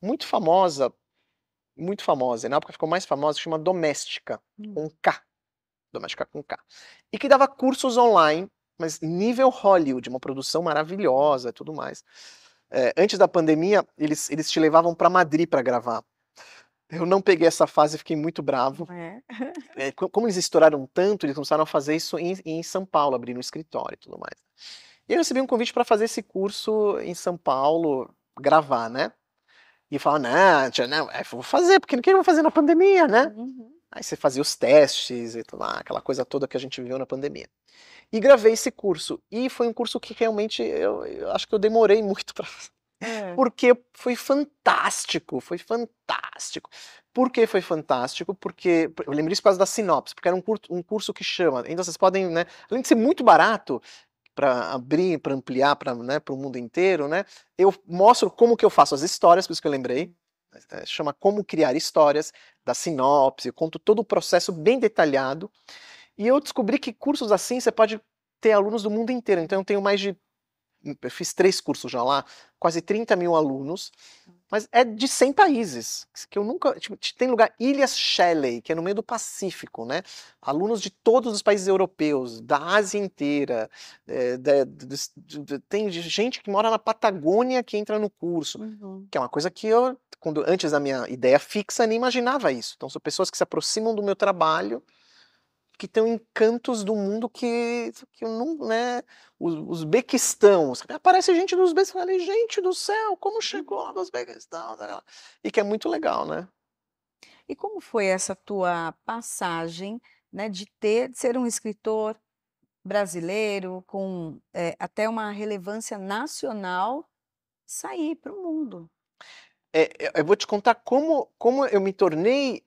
muito famosa, muito famosa, na época ficou mais famosa, chama Doméstica, hum. com K. Doméstica com K. E que dava cursos online, mas nível Hollywood, uma produção maravilhosa e tudo mais. É, antes da pandemia, eles, eles te levavam para Madrid para gravar eu não peguei essa fase, fiquei muito bravo. É. É, como eles estouraram tanto, eles começaram a fazer isso em, em São Paulo, abrir um escritório e tudo mais. E eu recebi um convite para fazer esse curso em São Paulo, gravar, né? E eu falava, não, não, é, vou fazer, porque não queria fazer na pandemia, né? Uhum. Aí você fazia os testes e tudo lá, aquela coisa toda que a gente viveu na pandemia. E gravei esse curso. E foi um curso que realmente eu, eu acho que eu demorei muito para é. Porque foi fantástico, foi fantástico. Por que foi fantástico? Porque eu lembrei isso por causa da sinopse, porque era um, curto, um curso que chama. Então vocês podem, né? Além de ser muito barato, para abrir, para ampliar para né, o mundo inteiro, né? Eu mostro como que eu faço as histórias, por isso que eu lembrei. É, é, chama Como Criar Histórias, da sinopse, eu conto todo o processo bem detalhado. E eu descobri que cursos assim você pode ter alunos do mundo inteiro. Então eu tenho mais de eu fiz três cursos já lá, quase 30 mil alunos, mas é de 100 países, que eu nunca, tipo, tem lugar, Ilhas Shelley, que é no meio do Pacífico, né, alunos de todos os países europeus, da Ásia inteira, é, de, de, de, tem gente que mora na Patagônia que entra no curso, uhum. que é uma coisa que eu, quando, antes da minha ideia fixa, nem imaginava isso, então são pessoas que se aproximam do meu trabalho, que tem encantos do mundo que, que não, né, os bequistão aparece gente dos bequistão ali, gente do céu, como uhum. chegou lá do Uzbequistão, e que é muito legal, né? E como foi essa tua passagem, né, de ter, de ser um escritor brasileiro com é, até uma relevância nacional, sair para o mundo? É, eu vou te contar como, como eu me tornei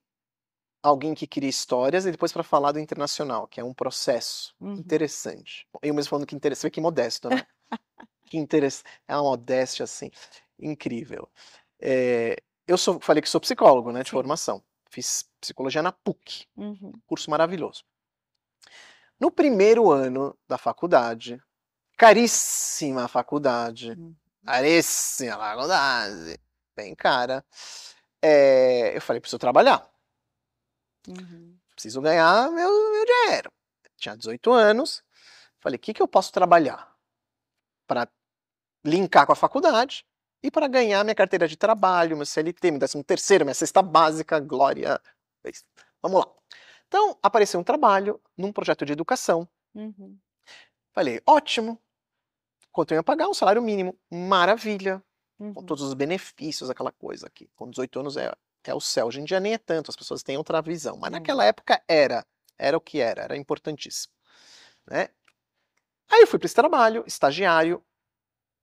alguém que cria histórias e depois para falar do internacional, que é um processo uhum. interessante. Eu mesmo falando que interessante, que modesto, né? que interessante, é uma modéstia assim, incrível. É, eu sou, falei que sou psicólogo, né, de Sim. formação. Fiz psicologia na PUC, uhum. curso maravilhoso. No primeiro ano da faculdade, caríssima faculdade, uhum. caríssima faculdade, bem cara, é, eu falei, preciso trabalhar Uhum. Preciso ganhar meu, meu dinheiro. Tinha 18 anos. Falei, o que, que eu posso trabalhar? Para linkar com a faculdade e para ganhar minha carteira de trabalho, meu CLT, meu décimo terceiro, minha cesta básica, glória. Vamos lá. Então, apareceu um trabalho num projeto de educação. Uhum. Falei, ótimo. Quanto eu ia pagar? Um salário mínimo. Maravilha. Uhum. Com todos os benefícios, aquela coisa aqui. Com 18 anos é até o céu. Hoje em dia nem é tanto, as pessoas têm outra visão. Mas naquela época era. Era o que era, era importantíssimo. Né? Aí eu fui para esse trabalho, estagiário,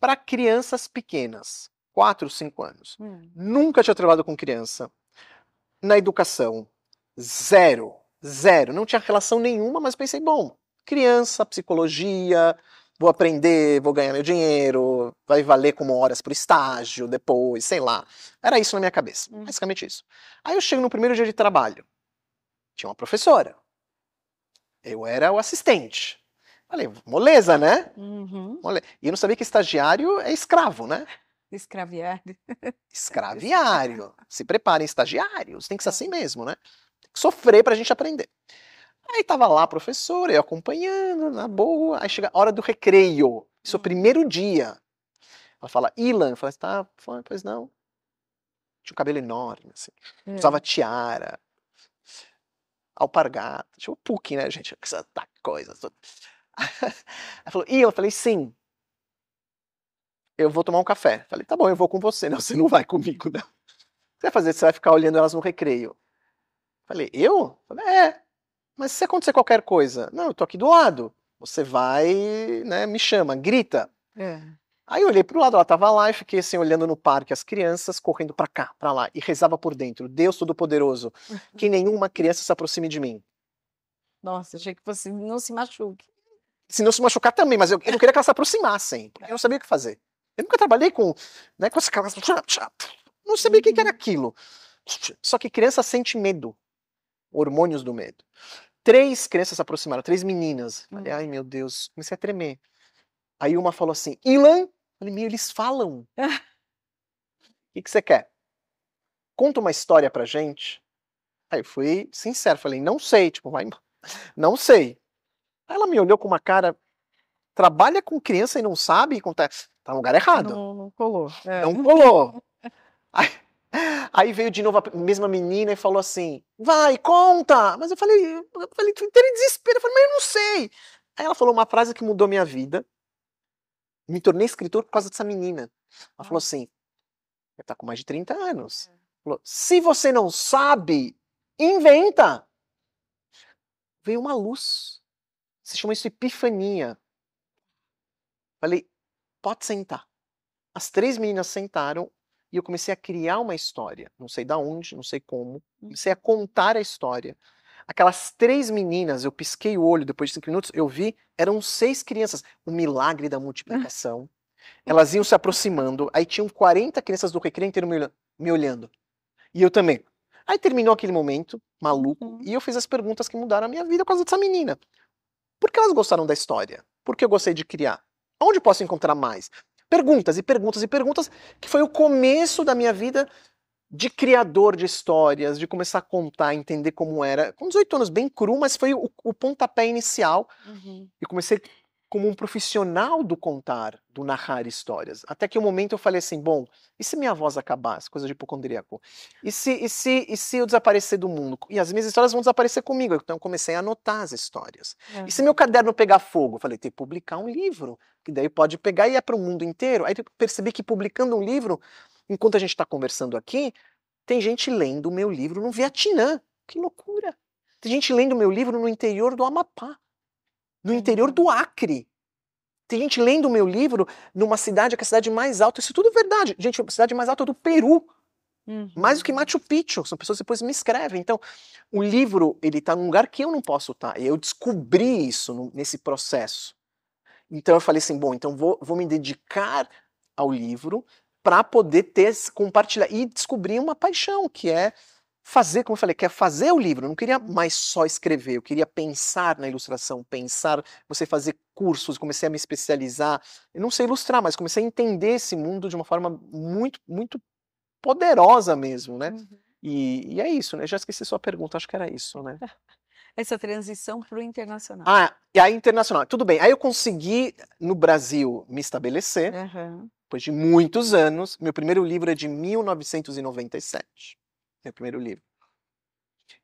para crianças pequenas, 4, 5 anos. Hum. Nunca tinha trabalhado com criança. Na educação, zero, zero. Não tinha relação nenhuma, mas pensei, bom, criança, psicologia, vou aprender, vou ganhar meu dinheiro, vai valer como horas o estágio depois, sei lá. Era isso na minha cabeça, uhum. basicamente isso. Aí eu chego no primeiro dia de trabalho, tinha uma professora, eu era o assistente. Falei, moleza, né? Uhum. Mole... E eu não sabia que estagiário é escravo, né? Escraviário. Escraviário. Se preparem, estagiários. Tem que ser tá. assim mesmo, né? Tem que sofrer gente aprender. Aí tava lá a professora, eu acompanhando, na boa. Aí chega a hora do recreio. Isso é o primeiro dia. Ela fala, Ilan. Eu falo, tá, pois não. Tinha um cabelo enorme, assim. É. Usava tiara. Alpargata. Tipo, Puck, né, gente? Essa coisa. Ela falou, Ilan. Eu falei, sim. Eu vou tomar um café. Eu falei, tá bom, eu vou com você. Não, você não vai comigo, não. Você vai fazer, você vai ficar olhando elas no recreio. Eu falei, eu? eu falei, é. Mas se acontecer qualquer coisa, não, eu tô aqui do lado. Você vai, né, me chama, grita. É. Aí eu olhei pro lado, ela tava lá e fiquei assim, olhando no parque as crianças correndo para cá, para lá, e rezava por dentro: Deus Todo-Poderoso, que nenhuma criança se aproxime de mim. Nossa, achei que você não se machuque. Se não se machucar também, mas eu, eu não queria que elas se aproximassem, porque eu não sabia o que fazer. Eu nunca trabalhei com. Né, com as... Não sabia o que era uhum. aquilo. Só que criança sente medo hormônios do medo. Três crianças se aproximaram, três meninas. Hum. Falei, hum. ai meu Deus, comecei a tremer. Aí uma falou assim, Ilan, falei, meu, eles falam. Ah. O que, que você quer? Conta uma história pra gente. Aí eu fui sincero, falei, não sei, tipo, vai, não sei. Aí ela me olhou com uma cara, trabalha com criança e não sabe acontece, Tá no lugar errado. Não, não colou. É. Não colou. Aí, Aí veio de novo a mesma menina e falou assim: vai, conta! Mas eu falei, eu falei, tu inteira em desespero, eu falei, mas eu não sei. Aí ela falou uma frase que mudou minha vida. Me tornei escritor por causa dessa menina. Ela falou assim: ela tá com mais de 30 anos. É. Falou, se você não sabe, inventa! Veio uma luz. Se chama isso epifania. Falei, pode sentar. As três meninas sentaram, e eu comecei a criar uma história, não sei da onde, não sei como, hum. comecei a contar a história. Aquelas três meninas, eu pisquei o olho depois de cinco minutos, eu vi, eram seis crianças. O milagre da multiplicação. Elas iam se aproximando, aí tinham 40 crianças do recreio inteiro me olhando. E eu também. Aí terminou aquele momento, maluco, uhum. e eu fiz as perguntas que mudaram a minha vida por causa dessa menina. Por que elas gostaram da história? Por que eu gostei de criar? Onde posso encontrar mais? perguntas e perguntas e perguntas, que foi o começo da minha vida de criador de histórias, de começar a contar, entender como era. Com 18 anos, bem cru, mas foi o, o pontapé inicial. Uhum. E comecei como um profissional do contar, do narrar histórias. Até que o um momento eu falei assim, bom, e se minha voz acabasse, coisa de hipocondríaco? E se, e se, e se eu desaparecer do mundo? E as minhas histórias vão desaparecer comigo. Então eu comecei a anotar as histórias. E se meu caderno pegar fogo? Eu falei, tem que publicar um livro, que daí pode pegar e é para o mundo inteiro. Aí eu percebi que publicando um livro, enquanto a gente está conversando aqui, tem gente lendo o meu livro no Vietnã. Que loucura! Tem gente lendo o meu livro no interior do Amapá no interior do Acre. Tem gente lendo o meu livro numa cidade que é a cidade mais alta. Isso tudo é verdade. Gente, a cidade mais alta do Peru. Uhum. Mais do que uhum. Machu Picchu. São pessoas que depois me escrevem. Então, o livro, ele tá num lugar que eu não posso estar. Tá. E eu descobri isso no, nesse processo. Então, eu falei assim, bom, então vou, vou me dedicar ao livro para poder ter, compartilhar e descobrir uma paixão, que é fazer, como eu falei, quer fazer o livro, eu não queria mais só escrever, eu queria pensar na ilustração, pensar, você fazer cursos, comecei a me especializar, eu não sei ilustrar, mas comecei a entender esse mundo de uma forma muito, muito poderosa mesmo, né? Uhum. E, e, é isso, né? Já esqueci sua pergunta, acho que era isso, né? Essa transição para o internacional. Ah, e aí internacional, tudo bem. Aí eu consegui, no Brasil, me estabelecer, uhum. depois de muitos anos. Meu primeiro livro é de 1997 é o primeiro livro.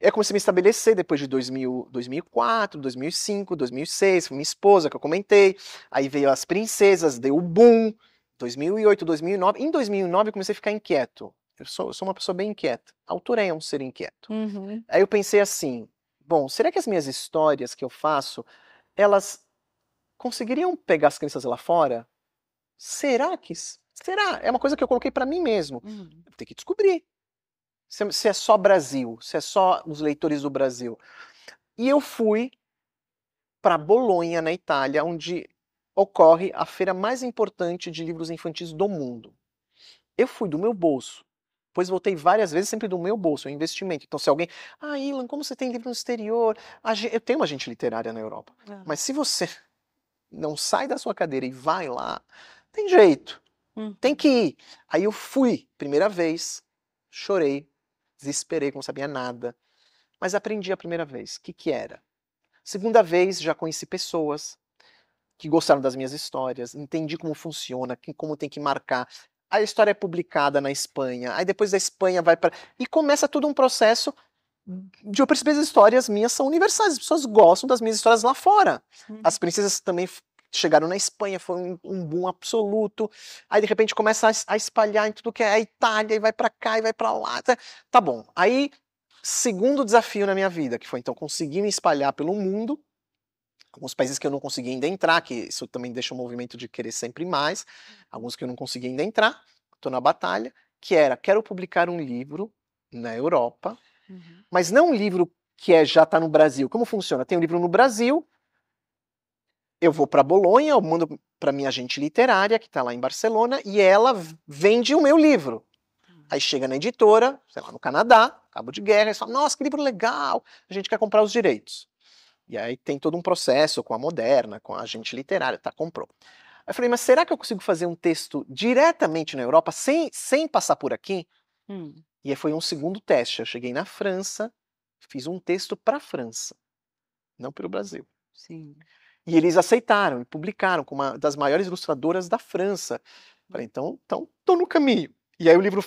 Eu comecei a me estabelecer depois de 2000, 2004, 2005, 2006, foi minha esposa que eu comentei, aí veio As Princesas, deu o boom, 2008, 2009. Em 2009 eu comecei a ficar inquieto, eu sou, eu sou uma pessoa bem inquieta, a autora é um ser inquieto. Uhum. Aí eu pensei assim, bom, será que as minhas histórias que eu faço, elas conseguiriam pegar as crianças lá fora? Será que... Será? É uma coisa que eu coloquei para mim mesmo. Uhum. Vou ter que descobrir. É, se é só Brasil, se é só os leitores do Brasil. E eu fui para Bolonha, na Itália, onde ocorre a feira mais importante de livros infantis do mundo. Eu fui do meu bolso, pois voltei várias vezes sempre do meu bolso, é um investimento. Então, se alguém. Ah, Ilan, como você tem livro no exterior? Eu tenho uma gente literária na Europa. É. Mas se você não sai da sua cadeira e vai lá, tem jeito. Hum. Tem que ir. Aí eu fui, primeira vez, chorei, desesperei, não sabia nada. Mas aprendi a primeira vez o que, que era. Segunda vez, já conheci pessoas que gostaram das minhas histórias, entendi como funciona, como tem que marcar. A história é publicada na Espanha, aí depois da Espanha vai para. E começa todo um processo de eu perceber as histórias minhas são universais, as pessoas gostam das minhas histórias lá fora. As uhum. princesas também chegaram na Espanha, foi um, um boom absoluto. Aí de repente começa a, a, espalhar em tudo que é a Itália, e vai para cá e vai para lá. Tá, tá bom. Aí, segundo desafio na minha vida, que foi então conseguir me espalhar pelo mundo, alguns países que eu não consegui ainda entrar, que isso também deixa o movimento de querer sempre mais, alguns que eu não consegui ainda entrar, estou na batalha, que era, quero publicar um livro na Europa, uhum. mas não um livro que é já está no Brasil. Como funciona? Tem um livro no Brasil, eu vou para Bolonha, eu mando para minha agente literária, que está lá em Barcelona, e ela vende o meu livro. Hum. Aí chega na editora, sei lá, no Canadá, cabo de guerra, e fala: nossa, que livro legal, a gente quer comprar os direitos. E aí tem todo um processo com a Moderna, com a agente literária, tá, comprou. Aí eu falei, mas será que eu consigo fazer um texto diretamente na Europa, sem, sem passar por aqui? Hum. E aí foi um segundo teste. Eu cheguei na França, fiz um texto para a França, não para o Brasil. Sim. E eles aceitaram e publicaram com uma das maiores ilustradoras da França. Falei, então, então, tô no caminho. E aí o livro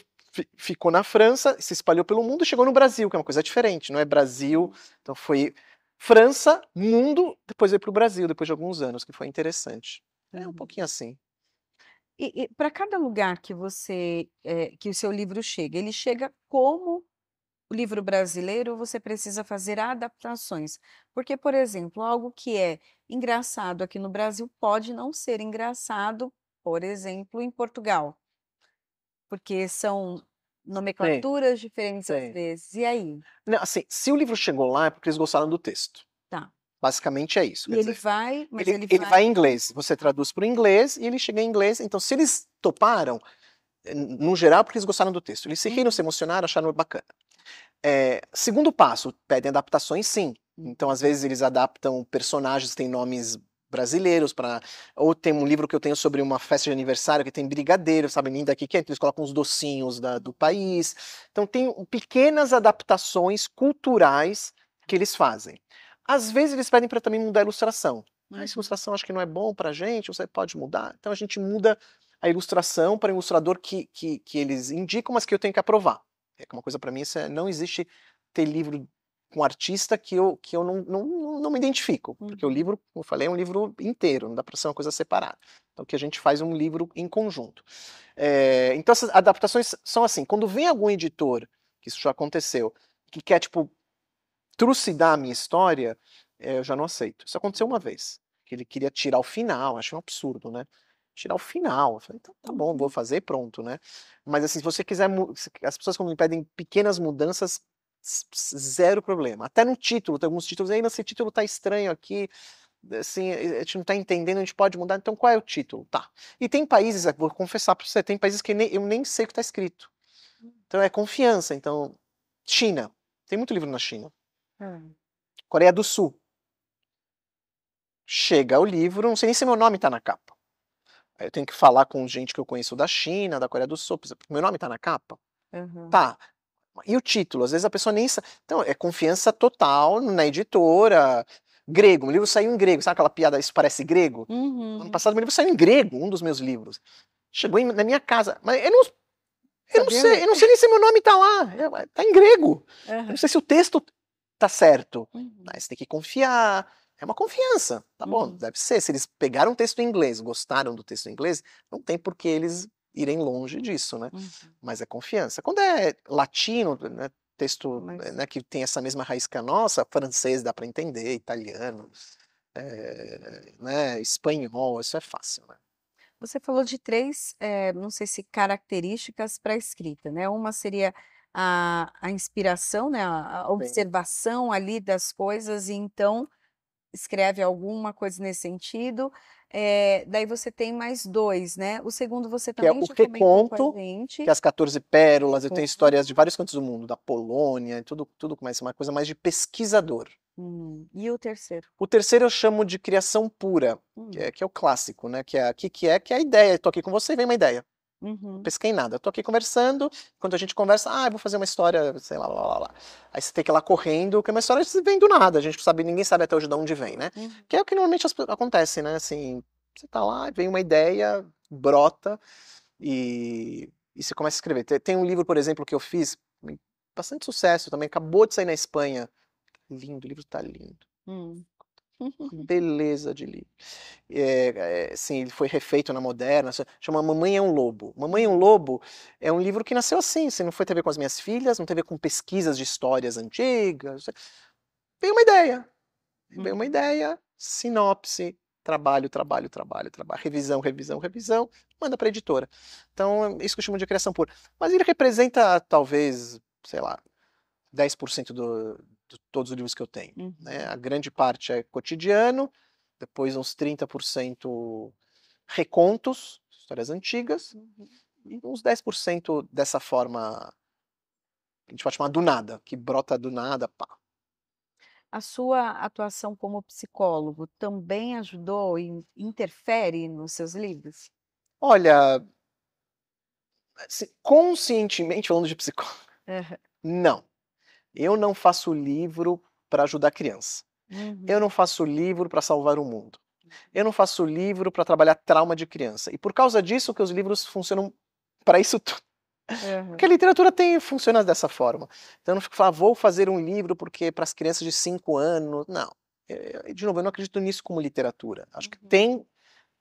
ficou na França, se espalhou pelo mundo, chegou no Brasil, que é uma coisa diferente, não é Brasil. Uhum. Então foi França, mundo, depois veio para o Brasil, depois de alguns anos, que foi interessante. É um uhum. pouquinho assim. E, e para cada lugar que você, é, que o seu livro chega, ele chega como o livro brasileiro, você precisa fazer adaptações. Porque, por exemplo, algo que é engraçado aqui no Brasil pode não ser engraçado, por exemplo, em Portugal. Porque são nomenclaturas Sim. diferentes Sim. às vezes. E aí? Não, assim, se o livro chegou lá é porque eles gostaram do texto. Tá. Basicamente é isso. E ele dizer. vai, mas ele, ele, vai... ele vai em inglês. Você traduz para o inglês e ele chega em inglês. Então, se eles toparam, no geral, porque eles gostaram do texto. Eles se riram, uhum. se emocionaram, acharam bacana. É, segundo passo, pedem adaptações sim. Então, às vezes, eles adaptam personagens, têm nomes brasileiros para ou tem um livro que eu tenho sobre uma festa de aniversário que tem brigadeiro, sabe, nem daqui que é, eles colocam os docinhos da, do país. Então tem pequenas adaptações culturais que eles fazem. Às vezes eles pedem para também mudar a ilustração. Ah, mas uhum. ilustração acho que não é bom para gente, você pode mudar. Então a gente muda a ilustração para o ilustrador que, que, que eles indicam, mas que eu tenho que aprovar. É uma coisa para mim, isso é, não existe ter livro com artista que eu, que eu não, não, não me identifico. Porque o uhum. livro, como eu falei, é um livro inteiro, não dá para ser uma coisa separada. Então, que a gente faz é um livro em conjunto. É, então, essas adaptações são assim: quando vem algum editor, que isso já aconteceu, que quer, tipo, trucidar a minha história, é, eu já não aceito. Isso aconteceu uma vez, que ele queria tirar o final, acho um absurdo, né? tirar o final. Eu falei, então tá bom, vou fazer, pronto, né? Mas assim, se você quiser, as pessoas quando me pedem pequenas mudanças, zero problema. Até no título, tem alguns títulos, ainda esse título tá estranho aqui, assim, a gente não tá entendendo, a gente pode mudar, então qual é o título? Tá. E tem países, vou confessar para você, tem países que nem, eu nem sei o que tá escrito. Hum. Então é confiança, então China, tem muito livro na China. Hum. Coreia do Sul. Chega o livro, não sei nem se meu nome tá na capa. Aí eu tenho que falar com gente que eu conheço da China, da Coreia do Sul, porque meu nome tá na capa? Uhum. Tá. E o título? Às vezes a pessoa nem sabe. Então, é confiança total na editora. Grego, meu livro saiu em grego. Sabe aquela piada, isso parece grego? Uhum. Ano passado, meu livro saiu em grego, um dos meus livros. Chegou em, na minha casa. Mas eu não, eu não, sei, eu não sei nem se meu nome tá lá. Tá em grego. Uhum. Eu não sei se o texto tá certo. Uhum. Mas tem que confiar. É uma confiança, tá bom, uhum. deve ser. Se eles pegaram o texto em inglês, gostaram do texto em inglês, não tem por que eles irem longe disso, né? Uhum. Mas é confiança. Quando é latino, né, texto Mas... né, que tem essa mesma raiz que a nossa, francês dá para entender, italiano, é, né, espanhol, isso é fácil, né? Você falou de três, é, não sei se características para a escrita, né? Uma seria a, a inspiração, né? A, a observação ali das coisas e então escreve alguma coisa nesse sentido. É, daí você tem mais dois, né? O segundo você também que é o que conto, é que as 14 pérolas, eu tenho uhum. histórias de vários cantos do mundo, da Polônia, tudo, tudo mais, é uma coisa mais de pesquisador. Hum. E o terceiro? O terceiro eu chamo de criação pura, hum. que, é, hum. que, é, o clássico, né? Que é que, que, é que é a ideia. Estou aqui com você, vem uma ideia. Uhum. Pesquei nada. Eu tô aqui conversando, quando a gente conversa, ah, vou fazer uma história, sei lá, lá, lá, lá. Aí você tem que ir lá correndo, que é uma história que vem do nada, a gente sabe, ninguém sabe até hoje de onde vem, né? Uhum. Que é o que normalmente acontece, né? Assim, você tá lá, vem uma ideia, brota e, e você começa a escrever. Tem um livro, por exemplo, que eu fiz, bastante sucesso também, acabou de sair na Espanha. Lindo, o livro tá lindo. Hum. Beleza de livro. É, é, sim, ele foi refeito na moderna, chama Mamãe é um Lobo. Mamãe é um Lobo é um livro que nasceu assim, assim, não foi ter a ver com as minhas filhas, não teve com pesquisas de histórias antigas. Veio uma ideia. Veio uma uhum. ideia, sinopse, trabalho, trabalho, trabalho, trabalho, revisão, revisão, revisão, manda para a editora. Então, isso que eu chamo de criação pura. Mas ele representa, talvez, sei lá, 10% do, de todos os livros que eu tenho. Né. Uhum. Né? A grande parte é cotidiano, depois uns 30% recontos, histórias antigas, uhum. e uns 10% dessa forma, a gente pode chamar do nada, que brota do nada, pá. A sua atuação como psicólogo também ajudou e interfere nos seus livros? Olha, conscientemente falando de psicólogo, uhum. não. Eu não faço livro para ajudar criança. Uhum. Eu não faço livro para salvar o mundo. Eu não uhum. faço livro para trabalhar trauma de criança. E por causa disso que os livros funcionam para isso tudo. Uhum. Porque a uhum. literatura tem, funciona dessa forma. Então eu não fico falando, ah, vou fazer um livro porque é para as crianças de 5 anos. Não. Eu, é, é, de novo, eu não acredito nisso como literatura. Acho uhum. que tem,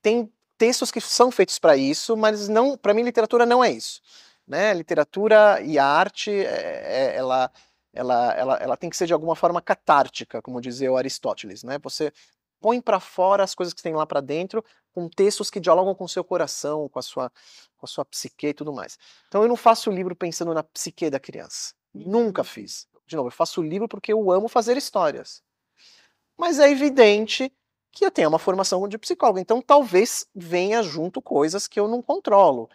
tem textos que são feitos para isso, mas não para mim literatura não é isso. Né? Literatura e a arte, é, ela ela, ela, ela tem que ser de alguma forma catártica, como dizia o Aristóteles, né? Você põe para fora as coisas que tem lá para dentro, com textos que dialogam com o seu coração, com a sua com a sua psique e tudo mais. Então eu não faço o livro pensando na psique da criança. Nunca uhum. fiz. De novo, eu faço o livro porque eu amo fazer histórias. Mas é evidente que eu tenho uma formação de psicólogo, então talvez venha junto coisas que eu não controlo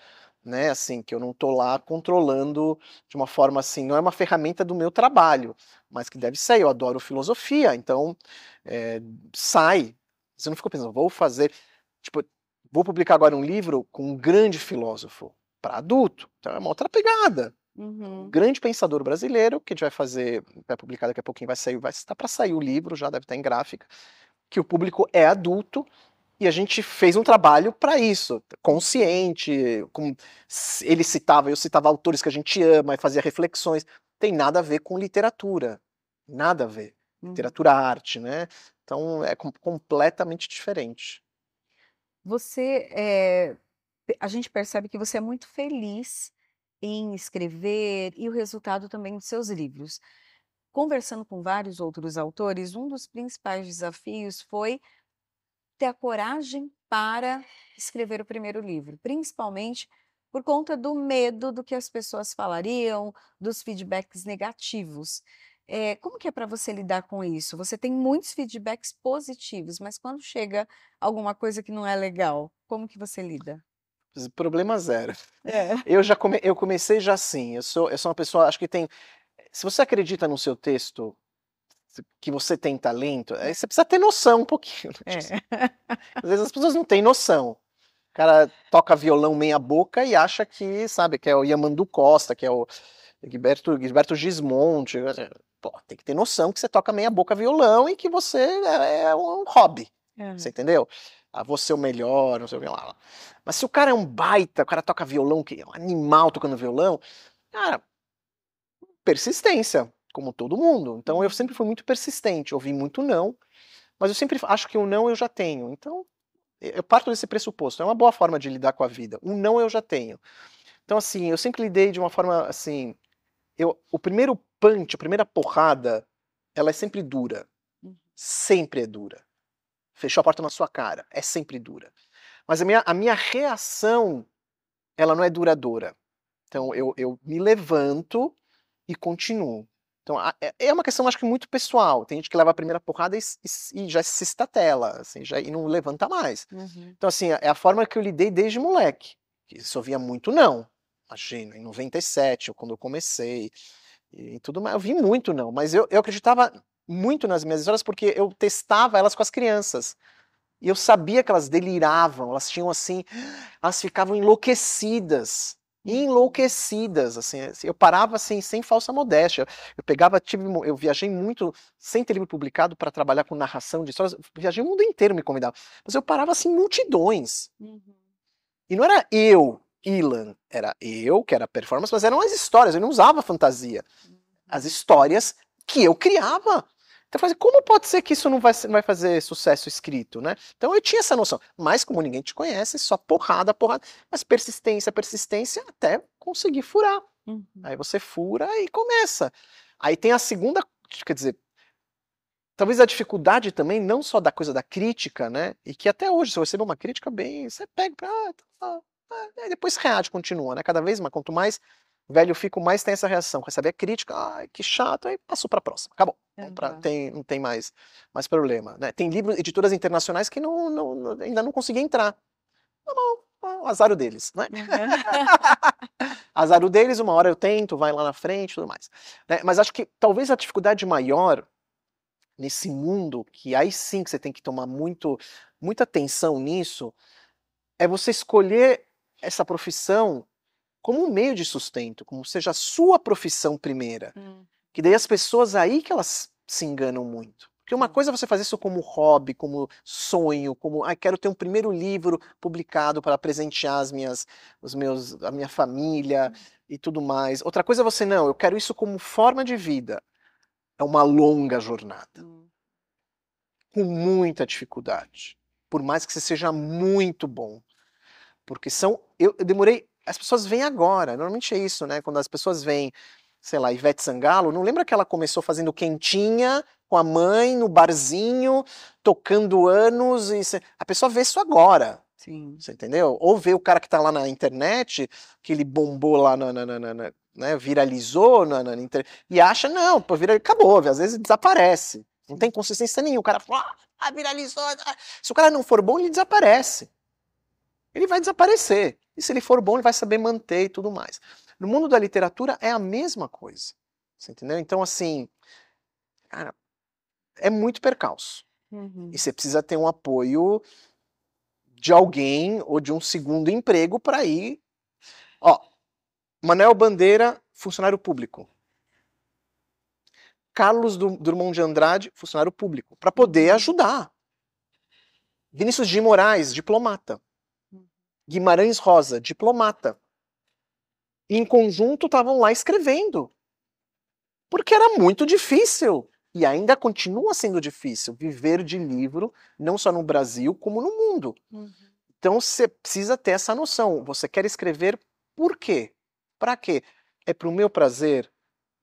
né? Assim, que eu não estou lá controlando de uma forma assim, não é uma ferramenta do meu trabalho, mas que deve ser. Eu adoro filosofia, então é, sai. Você não fica pensando, vou fazer, tipo, vou publicar agora um livro com um grande filósofo para adulto. Então é uma outra pegada. Uhum. Um grande pensador brasileiro que a gente vai fazer, vai publicar daqui a pouquinho, vai sair, vai estar tá para sair o livro, já deve estar tá em gráfica, que o público é adulto e a gente fez um trabalho para isso, consciente, com... ele citava, eu citava autores que a gente ama, e fazia reflexões. Tem nada a ver com literatura, nada a ver. Hum. Literatura, arte, né? Então é com... completamente diferente. Você, é... a gente percebe que você é muito feliz em escrever e o resultado também dos seus livros. Conversando com vários outros autores, um dos principais desafios foi ter a coragem para escrever o primeiro livro, principalmente por conta do medo do que as pessoas falariam, dos feedbacks negativos. É, como que é para você lidar com isso? Você tem muitos feedbacks positivos, mas quando chega alguma coisa que não é legal, como que você lida? Problema zero. É. Eu já come, eu comecei já assim. Eu sou, eu sou uma pessoa, acho que tem. Se você acredita no seu texto, que você tem talento, aí você precisa ter noção um pouquinho. Né, é. Às vezes as pessoas não têm noção. O cara toca violão meia boca e acha que, sabe, que é o Yamandu Costa, que é o Gilberto, Gilberto Gismonte. Né, pô, tem que ter noção que você toca meia boca violão e que você é, é um hobby. É. Você entendeu? Ah, você é o melhor, não sei o que lá. Mas se o cara é um baita, o cara toca violão, que é um animal tocando violão, cara, persistência como todo mundo. Então eu sempre fui muito persistente, ouvi muito não, mas eu sempre acho que o não eu já tenho. Então eu parto desse pressuposto. É uma boa forma de lidar com a vida. O não eu já tenho. Então assim, eu sempre lidei de uma forma assim, eu o primeiro punch, a primeira porrada, ela é sempre dura. Sempre é dura. Fechou a porta na sua cara, é sempre dura. Mas a minha, a minha reação, ela não é duradoura. Então eu, eu me levanto e continuo. Então, é, é uma questão, acho que, muito pessoal. Tem gente que leva a primeira porrada e, e, e já se estatela, assim, já, e não levanta mais. Uhum. Então, assim, é, é a forma que eu lidei desde moleque. Que só via muito não. Imagina, em 97, quando eu comecei, e tudo mais. Eu vi muito não, mas eu, eu acreditava muito nas minhas histórias porque eu testava elas com as crianças. E eu sabia que elas deliravam, elas tinham assim, elas ficavam enlouquecidas enlouquecidas, assim, é, eu parava assim, sem falsa modéstia, eu pegava, tive, eu viajei muito, sem ter livro publicado, para trabalhar com narração de histórias, viajei o mundo inteiro me convidava, mas eu parava assim, multidões, uhum. e não era eu, Ilan, era eu, que era performance, mas eram as histórias, eu não usava fantasia, uhum. as histórias que eu criava, então, fazer assim, como pode ser que isso não vai, não vai fazer sucesso escrito, né? Então, eu tinha essa noção. Mas, como ninguém te conhece, só porrada, porrada. Mas persistência, persistência, até conseguir furar. Uhum. Aí você fura e começa. Aí tem a segunda, quer dizer, talvez a dificuldade também, não só da coisa da crítica, né? E que até hoje, se você receber uma crítica bem, você pega pra. Ah, tá, tá, tá, depois reage, continua, né? Cada vez mais, quanto mais velho, eu fico mais tem essa reação, receber a é crítica, ai, que chato, aí passou para a próxima, acabou. Uhum. Pra, tem, não tem mais, mais problema. Né? Tem livros, editoras internacionais que não, não, ainda não consegui entrar. Tá bom, tá, o azar é deles, né? azar é deles, uma hora eu tento, vai lá na frente tudo mais. Né? Mas acho que talvez a dificuldade maior nesse mundo, que aí sim que você tem que tomar muito, muita atenção nisso, é você escolher essa profissão como um meio de sustento, como seja a sua profissão primeira. Hum. Que daí as pessoas aí que elas se enganam muito. Porque uma coisa é você fazer isso como hobby, como sonho, como ah, quero ter um primeiro livro publicado para presentear as minhas, os meus, a minha família hum. e tudo mais. Outra coisa é você, não, eu quero isso como forma de vida. É uma longa jornada. Hum. Com muita dificuldade. Por mais que você seja muito bom. Porque são. eu, eu demorei as pessoas vêm agora. Normalmente é isso, né? Quando as pessoas vêm, sei lá, Ivete Sangalo, não lembra que ela começou fazendo quentinha com a mãe no barzinho, tocando anos e a pessoa vê isso agora. Sim. Você entendeu? Ou vê o cara que tá lá na internet, que ele bombou lá na, na, na, na né, viralizou na, na, na internet, e acha, não, pô, vira, acabou, às vezes desaparece. Não tem consistência nenhuma. O cara fala, ah, viralizou. Ah, se o cara não for bom, ele desaparece ele vai desaparecer. E se ele for bom, ele vai saber manter e tudo mais. No mundo da literatura é a mesma coisa. Você entendeu? Então, assim, cara, é muito percalço. Uhum. E você precisa ter um apoio de alguém ou de um segundo emprego para ir. Ó, Manuel Bandeira, funcionário público. Carlos Drummond de Andrade, funcionário público, para poder uhum. ajudar. Vinícius de Moraes, diplomata. Guimarães Rosa, diplomata. Em conjunto estavam lá escrevendo. Porque era muito difícil. E ainda continua sendo difícil viver de livro, não só no Brasil, como no mundo. Uhum. Então você precisa ter essa noção. Você quer escrever por quê? Para quê? É para o meu prazer?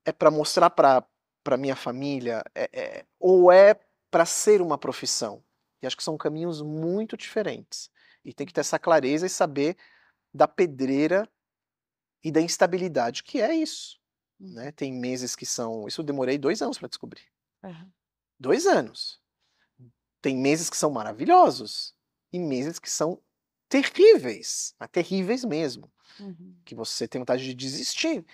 É para mostrar para para minha família? É, é, ou é para ser uma profissão? E acho que são caminhos muito diferentes. E tem que ter essa clareza e saber da pedreira e da instabilidade, que é isso. Né? Tem meses que são. Isso eu demorei dois anos para descobrir. Uhum. Dois anos. Tem meses que são maravilhosos e meses que são terríveis, mas terríveis mesmo. Uhum. Que você tem vontade de desistir,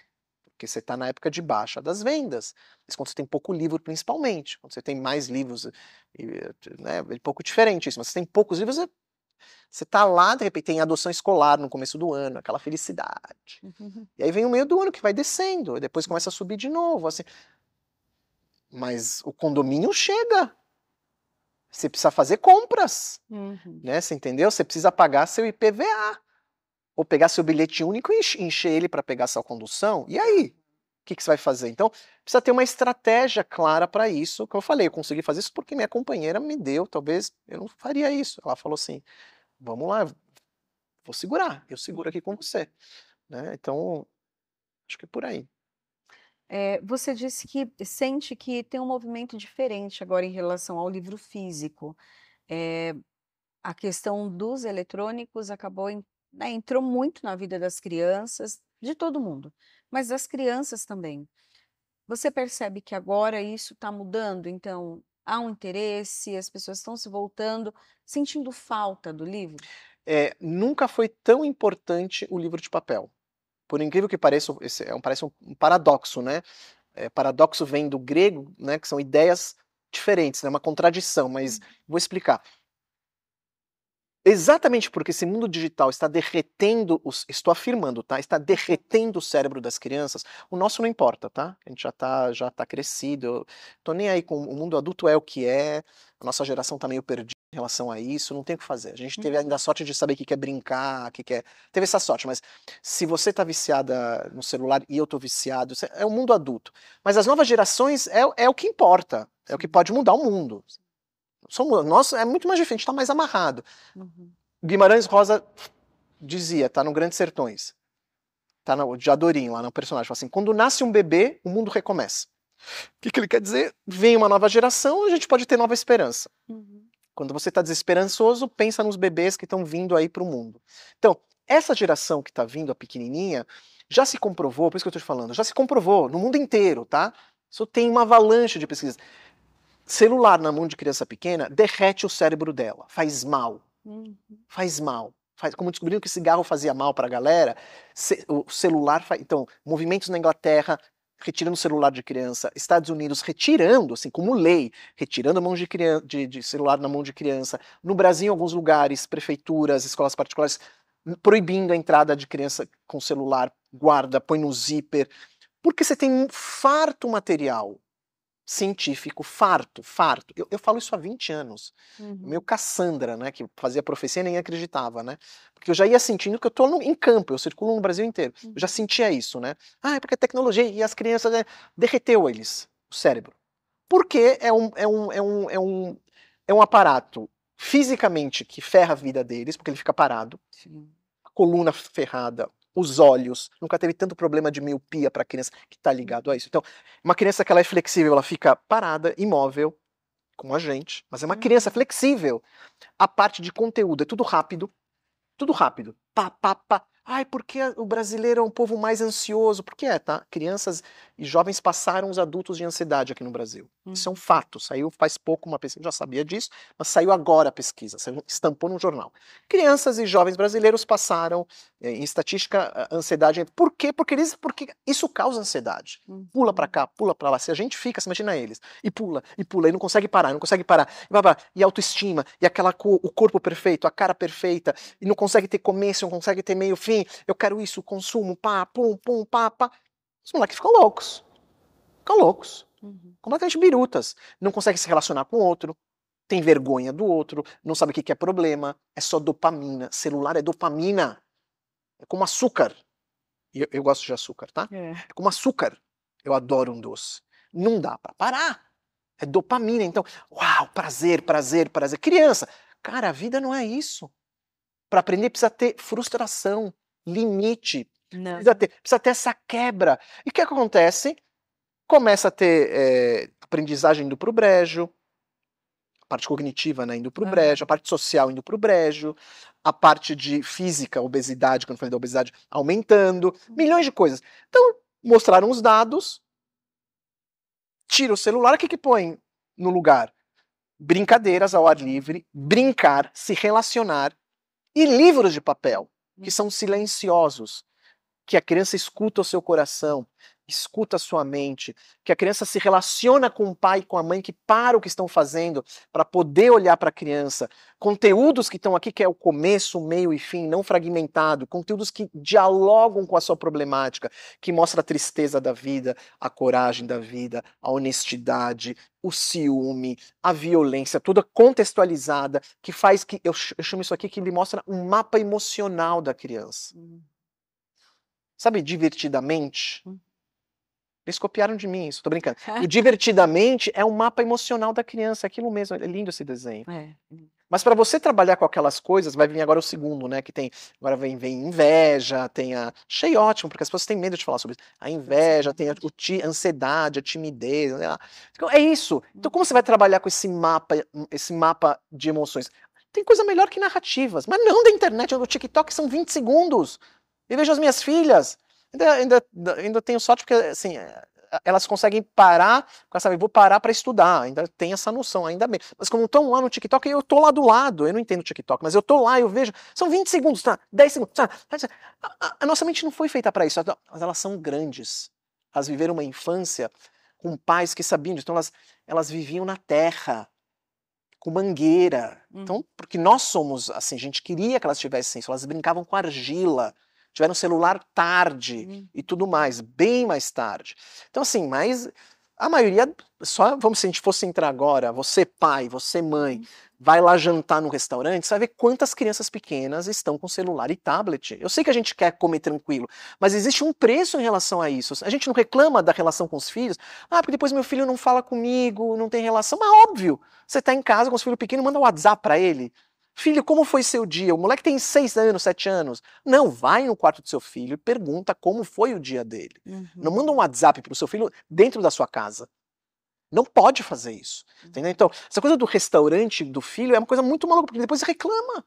porque você está na época de baixa das vendas. Mas quando você tem pouco livro, principalmente, quando você tem mais livros, né, é um pouco diferente isso, mas você tem poucos livros, é você tá lá, de repente, tem adoção escolar no começo do ano, aquela felicidade. Uhum. E aí vem o meio do ano que vai descendo, depois começa a subir de novo, assim. Mas o condomínio chega. Você precisa fazer compras, uhum. né? Você entendeu? Você precisa pagar seu IPVA ou pegar seu bilhete único e encher ele para pegar sua condução. E aí? que, que você vai fazer? Então, precisa ter uma estratégia clara para isso. Que eu falei, eu consegui fazer isso porque minha companheira me deu, talvez eu não faria isso. Ela falou assim: vamos lá, vou segurar, eu seguro aqui com você. Né? Então, acho que é por aí. É, você disse que sente que tem um movimento diferente agora em relação ao livro físico. É, a questão dos eletrônicos acabou né, entrou muito na vida das crianças, de todo mundo mas das crianças também. Você percebe que agora isso está mudando, então há um interesse, as pessoas estão se voltando, sentindo falta do livro? É, nunca foi tão importante o livro de papel. Por incrível que pareça, esse é um, parece um paradoxo, né? É, paradoxo vem do grego, né, que são ideias diferentes, né, uma contradição, mas uhum. vou explicar. Exatamente porque esse mundo digital está derretendo, os, estou afirmando, tá? Está derretendo o cérebro das crianças. O nosso não importa, tá? A gente já tá, já tá crescido. Eu tô nem aí com o mundo adulto é o que é. A nossa geração tá meio perdida em relação a isso, não tem o que fazer. A gente hum. teve ainda a sorte de saber o que é brincar, o que é. Teve essa sorte, mas se você está viciada no celular e eu estou viciado, é o é mundo adulto. Mas as novas gerações é, é o que importa, é o que pode mudar o mundo. Somos, nós é muito mais diferente está mais amarrado. Uhum. Guimarães Rosa dizia, tá no Grandes Sertões, tá no de Adorinho, lá no personagem, assim, quando nasce um bebê, o mundo recomeça. O que, que ele quer dizer? Vem uma nova geração, a gente pode ter nova esperança. Uhum. Quando você está desesperançoso, pensa nos bebês que estão vindo aí para o mundo. Então, essa geração que está vindo, a pequenininha, já se comprovou, por isso que eu estou te falando, já se comprovou no mundo inteiro, tá? Isso tem uma avalanche de pesquisas celular na mão de criança pequena derrete o cérebro dela, faz mal. Uhum. Faz mal. Faz, como descobriram que cigarro fazia mal para a galera, ce, o celular faz, Então, movimentos na Inglaterra retirando o celular de criança, Estados Unidos retirando, assim como lei, retirando a mão de, criança, de, de celular na mão de criança. No Brasil, em alguns lugares, prefeituras, escolas particulares hum, proibindo a entrada de criança com celular, guarda, põe no zíper, porque você tem um farto material científico farto, farto. Eu, eu falo isso há 20 anos. Uhum. Meu Cassandra, né, que fazia profecia e nem acreditava, né? Porque eu já ia sentindo que eu estou em campo, eu circulo no Brasil inteiro. Uhum. Eu já uhum. sentia isso, né? Ah, é porque a tecnologia e as crianças né, derreteu eles, o cérebro. Porque é um, é um, é um, é um, é um aparato fisicamente que ferra a vida deles, porque ele fica parado. Sim. A coluna ferrada, os olhos. Nunca teve tanto problema de miopia para criança que está ligado a isso. Então, uma criança que ela é flexível, ela fica parada, imóvel, com a gente, mas é uma uhum. criança flexível. A parte de conteúdo é tudo rápido, tudo rápido. Pá, pá, pá. Ai, porque o brasileiro é um povo mais ansioso? Porque é, tá? Crianças e jovens passaram os adultos de ansiedade aqui no Brasil. Hum. Isso é um fato. Saiu faz pouco uma pesquisa, já sabia disso, mas saiu agora a pesquisa, estampou num jornal. Crianças e jovens brasileiros passaram, eh, em estatística, ansiedade. Por quê? Porque, eles, porque isso causa ansiedade. Pula para uhum. cá, pula para lá. Se a gente fica, você imagina eles, e pula, e pula, e não consegue parar, não consegue parar. E, babá, e autoestima, e aquela o corpo perfeito, a cara perfeita, e não consegue ter começo, não consegue ter meio fim Assim, eu quero isso, consumo, pá, pum, pum, pá, pá. Os moleques ficam loucos. Ficam loucos. Uhum. Completamente birutas. Não consegue se relacionar com o outro, tem vergonha do outro, não sabe o que, que é problema. É só dopamina. Celular é dopamina. É como açúcar. Eu, eu gosto de açúcar, tá? É. é como açúcar. Eu adoro um doce. Não dá para parar. É dopamina. Então, uau, prazer, prazer, prazer. Criança, cara, a vida não é isso. Para aprender precisa ter frustração, limite. Não. Precisa, ter, precisa ter essa quebra. E o que acontece? Começa a ter é, aprendizagem indo para o brejo, a parte cognitiva né, indo para o ah. brejo, a parte social indo para o brejo, a parte de física, obesidade, quando eu falei da obesidade, aumentando, uhum. milhões de coisas. Então, mostraram os dados, tira o celular, o que, que põe no lugar? Brincadeiras ao ar livre, brincar, se relacionar e livros de papel que são silenciosos, que a criança escuta o seu coração, escuta a sua mente, que a criança se relaciona com o pai e com a mãe, que para o que estão fazendo para poder olhar para a criança. Conteúdos que estão aqui, que é o começo, meio e fim, não fragmentado, conteúdos que dialogam com a sua problemática, que mostra a tristeza da vida, a coragem da vida, a honestidade, o ciúme, a violência, toda contextualizada, que faz que eu, eu chamo isso aqui que ele mostra um mapa emocional da criança. Hum. Sabe, divertidamente? Hum. Eles copiaram de mim isso, tô brincando. O divertidamente é um mapa emocional da criança, é aquilo mesmo. É lindo esse desenho. É. Hum. Mas para você trabalhar com aquelas coisas, vai vir agora o segundo, né? Que tem. Agora vem, vem inveja, tem a. Achei ótimo, porque as pessoas têm medo de falar sobre isso. A inveja, tem a o ti, ansiedade, a timidez. Né? Então, é isso. Então, como você vai trabalhar com esse mapa, esse mapa de emoções? Tem coisa melhor que narrativas, mas não da internet. O TikTok são 20 segundos. E vejo as minhas filhas. Ainda, ainda, ainda tenho sorte porque, assim, é, elas conseguem parar, porque sabe, vou parar para estudar, ainda tem essa noção, ainda bem. Mas como estão lá no TikTok, eu tô lá do lado, eu não entendo TikTok, mas eu tô lá, eu vejo, são 20 segundos, tá? 10 segundos, tá? tá, tá, tá. A, a nossa mente não foi feita para isso, mas elas são grandes. Elas viveram uma infância com pais que sabiam disso, então elas, elas viviam na terra, com mangueira. Hum. Então, porque nós somos assim, a gente queria que elas tivessem isso, elas brincavam com argila, tiveram celular tarde hum. e tudo mais, bem mais tarde. Então, assim, mas a maioria, só vamos se a gente fosse entrar agora, você pai, você mãe, hum. vai lá jantar no restaurante, você vai ver quantas crianças pequenas estão com celular e tablet. Eu sei que a gente quer comer tranquilo, mas existe um preço em relação a isso. A gente não reclama da relação com os filhos, ah, porque depois meu filho não fala comigo, não tem relação. Mas óbvio, você está em casa com os filhos pequenos, manda um WhatsApp para ele. Filho, como foi seu dia? O moleque tem seis anos, sete anos. Não, vai no quarto do seu filho e pergunta como foi o dia dele. Uhum. Não manda um WhatsApp para o seu filho dentro da sua casa. Não pode fazer isso. Uhum. Entendeu? Então, essa coisa do restaurante do filho é uma coisa muito maluca, porque depois reclama.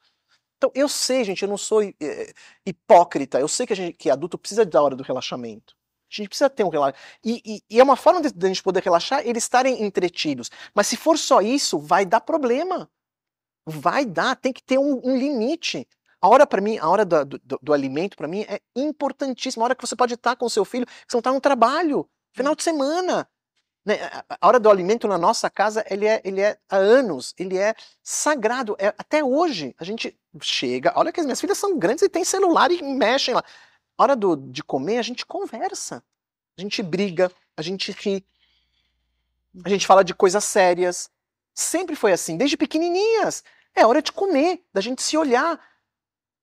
Então, eu sei, gente, eu não sou eh, eh, hipócrita. Eu sei que, a gente, que adulto precisa da hora do relaxamento. A gente precisa ter um relaxamento. E, e, e, é uma forma de, de a gente poder relaxar eles estarem entretidos. Mas se for só isso, vai dar problema vai dar, tem que ter um, um limite. A hora para mim, a hora do, do, do alimento para mim é importantíssima. A hora que você pode estar com seu filho, que você não está no trabalho, final de semana. Né? A hora do alimento na nossa casa, ele é, ele é há anos, ele é sagrado. É, até hoje, a gente chega, olha que as minhas filhas são grandes e têm celular e mexem lá. A hora do, de comer, a gente conversa, a gente briga, a gente ri, a gente fala de coisas sérias, Sempre foi assim, desde pequenininhas. É hora de comer, da gente se olhar,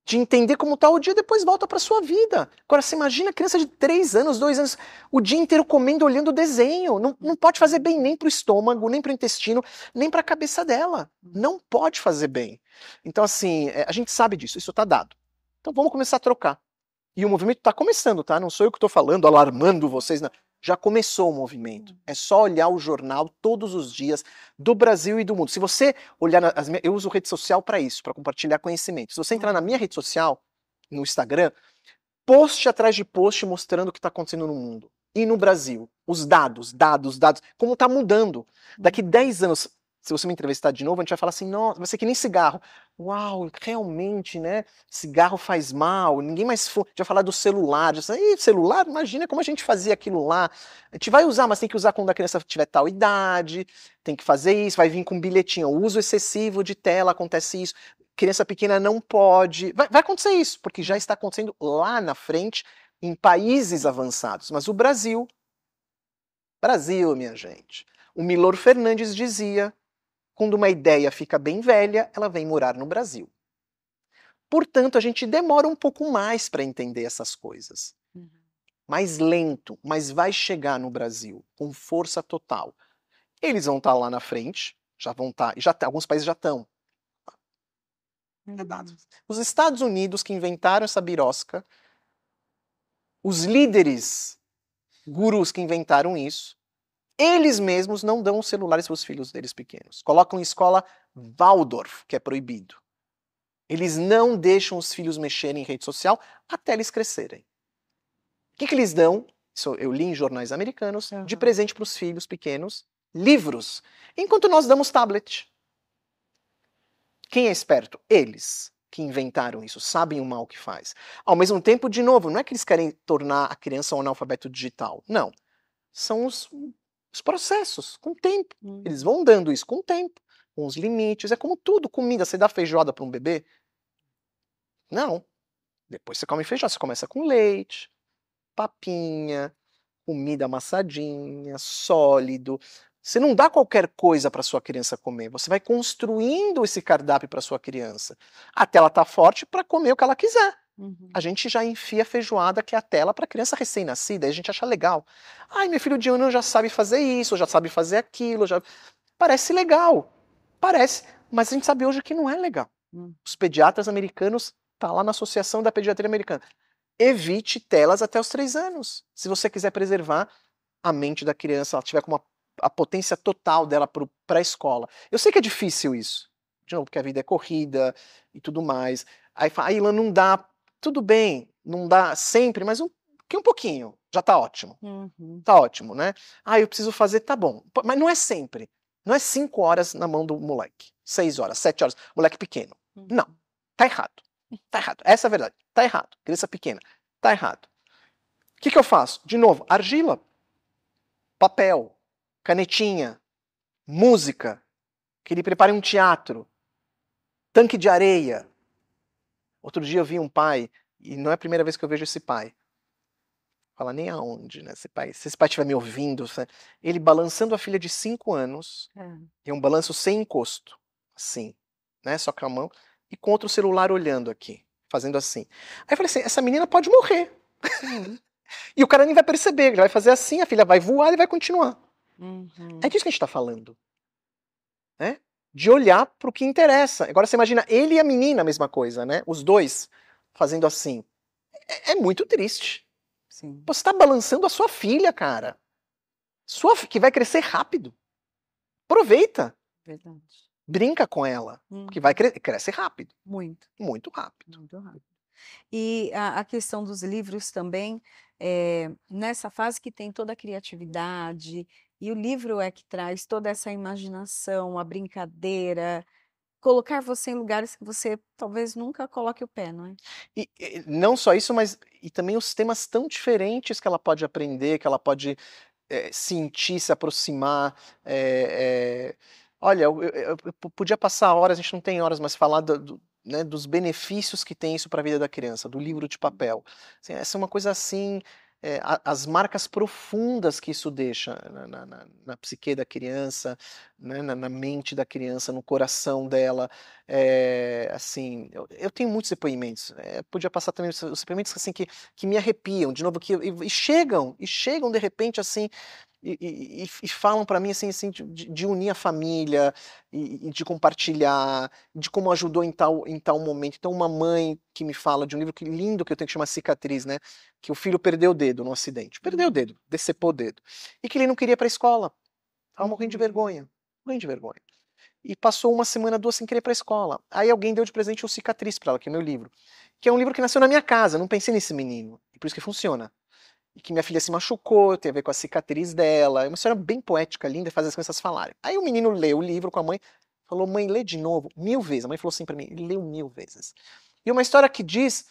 de entender como está o dia, depois volta para sua vida. Agora, você imagina criança de 3 anos, 2 anos, o dia inteiro comendo, olhando o desenho. Não, não pode fazer bem nem para o estômago, nem para o intestino, nem para a cabeça dela. Não pode fazer bem. Então, assim, é, a gente sabe disso, isso está dado. Então, vamos começar a trocar. E o movimento está começando, tá? Não sou eu que estou falando, alarmando vocês. Não. Já começou o movimento. É só olhar o jornal todos os dias do Brasil e do mundo. Se você olhar, minhas, eu uso rede social para isso, para compartilhar conhecimento. Se você entrar na uhum. minha rede social, no Instagram, post atrás de post mostrando o que está acontecendo no mundo e no Brasil. Os dados, dados, dados. Como está mudando. Daqui 10 uhum. anos, se você me entrevistar de novo, a gente vai falar assim, nossa, vai ser que nem cigarro. Uau, realmente, né? Cigarro faz mal, ninguém mais for. Já falar do celular, já falar, celular, imagina como a gente fazia aquilo lá. A gente vai usar, mas tem que usar quando a criança tiver tal idade, tem que fazer isso, vai vir com um bilhetinho, uso excessivo de tela, acontece isso. Criança pequena não pode. Vai, vai acontecer isso, porque já está acontecendo lá na frente, em países avançados. Mas o Brasil. Brasil, minha gente. O Milor Fernandes dizia quando uma ideia fica bem velha, ela vem morar no Brasil. Portanto, a gente demora um pouco mais para entender essas coisas. Uhum. Mais lento, mas vai chegar no Brasil com força total. Eles vão estar tá lá na frente, já vão estar, tá, já tá, alguns países já estão. Uhum. Os Estados Unidos que inventaram essa birosca, os líderes gurus que inventaram isso, eles mesmos não dão celulares para os filhos deles pequenos. Colocam em escola Waldorf, que é proibido. Eles não deixam os filhos mexerem em rede social até eles crescerem. O que, que eles dão? Isso eu li em jornais americanos, uhum. de presente para os filhos pequenos, livros, enquanto nós damos tablet. Quem é esperto? Eles que inventaram isso, sabem o mal que faz. Ao mesmo tempo, de novo, não é que eles querem tornar a criança um analfabeto digital. Não. São os os processos, com o tempo. Hum. Eles vão dando isso com o tempo, com os limites. É como tudo, comida. Você dá feijoada para um bebê? Não. Depois você come feijão, você começa com leite, papinha, comida amassadinha, sólido. Você não dá qualquer coisa para sua criança comer. Você vai construindo esse cardápio para sua criança até ela estar tá forte para comer o que ela quiser. Uhum. A gente já enfia feijoada, que é a tela, para criança recém-nascida, e a gente acha legal. Ai, meu filho de um ano já sabe fazer isso, já sabe fazer aquilo, já. Parece legal. Parece. Mas a gente sabe hoje que não é legal. Uhum. Os pediatras americanos, tá lá na Associação da Pediatria Americana. Evite telas até os três anos. Se você quiser preservar a mente da criança, ela tiver com uma, a potência total dela para a escola. Eu sei que é difícil isso, de novo, porque a vida é corrida e tudo mais. Aí fala, ah, Ilan, não dá tudo bem, não dá sempre, mas um, que um pouquinho, já tá ótimo. Uhum. Tá ótimo, né? Ah, eu preciso fazer, tá bom. Mas não é sempre. Não é cinco horas na mão do moleque. Seis horas, sete horas. Moleque pequeno. Uhum. Não. Tá errado. Tá errado. Essa é a verdade. Tá errado. Criança pequena. Tá errado. O que, que eu faço? De novo, argila, papel, canetinha, música, que ele prepare um teatro, tanque de areia, Outro dia eu vi um pai, e não é a primeira vez que eu vejo esse pai. Fala nem aonde, né? Esse pai, se esse pai estiver me ouvindo, ele balançando a filha de 5 anos, é. e um balanço sem encosto, assim, né? Só com a mão, e com outro celular olhando aqui, fazendo assim. Aí eu falei assim: essa menina pode morrer. Uhum. e o cara nem vai perceber, ele vai fazer assim, a filha vai voar e vai continuar. Uhum. É disso que a gente está falando. Né? de olhar para o que interessa. Agora você imagina ele e a menina a mesma coisa, né? Os dois fazendo assim. É, é muito triste. Sim. Você está balançando a sua filha, cara. Sua que vai crescer rápido. Aproveita. Verdade. Brinca com ela, hum. que vai uhum. cre rápido. Muito. Muito rápido. Muito rápido. E a, a questão dos livros também, é, nessa fase que tem toda a criatividade, e o livro é que traz toda essa imaginação, a brincadeira, colocar você em lugares que você talvez nunca coloque o pé, não é? E, e, não só isso, mas e também os temas tão diferentes que ela pode aprender, que ela pode é, sentir, se aproximar. É, é... Olha, eu, eu, eu, podia passar horas, a gente não tem horas, mas falar do, do, né, dos benefícios que tem isso para a vida da criança, do livro de uhum. papel. Assim, essa é uma coisa assim é, a, as marcas profundas que isso deixa na, na, na, na psique da criança, né, na, mente da criança, no coração dela. É, assim, eu, eu, tenho muitos depoimentos. É, podia passar também os depoimentos assim que, que me arrepiam, de novo que e, e chegam e chegam de repente assim e, e, e falam para mim assim, assim de, de, unir a família e, e, de compartilhar, de como ajudou em tal, em tal momento. Então, uma mãe que me fala de um livro que lindo que eu tenho que chamar Cicatriz, né? Que o filho perdeu o dedo no acidente, perdeu o hum. dedo, decepou o dedo, e que ele não queria ir para a escola, estava morrendo de uhum. vergonha, morrendo de vergonha. E passou uma semana, duas sem querer para a escola. Aí alguém deu de presente o Cicatriz para ela, que é o meu livro, que é um livro que nasceu na minha casa. Não pensei nesse menino, por isso que funciona e que minha filha se machucou, tem a ver com a cicatriz dela. É uma história bem poética, linda, faz as crianças falarem. Aí o menino leu o livro com a mãe, falou: Mãe, lê de novo, mil vezes. A mãe falou assim para mim: leu mil vezes. E uma história que diz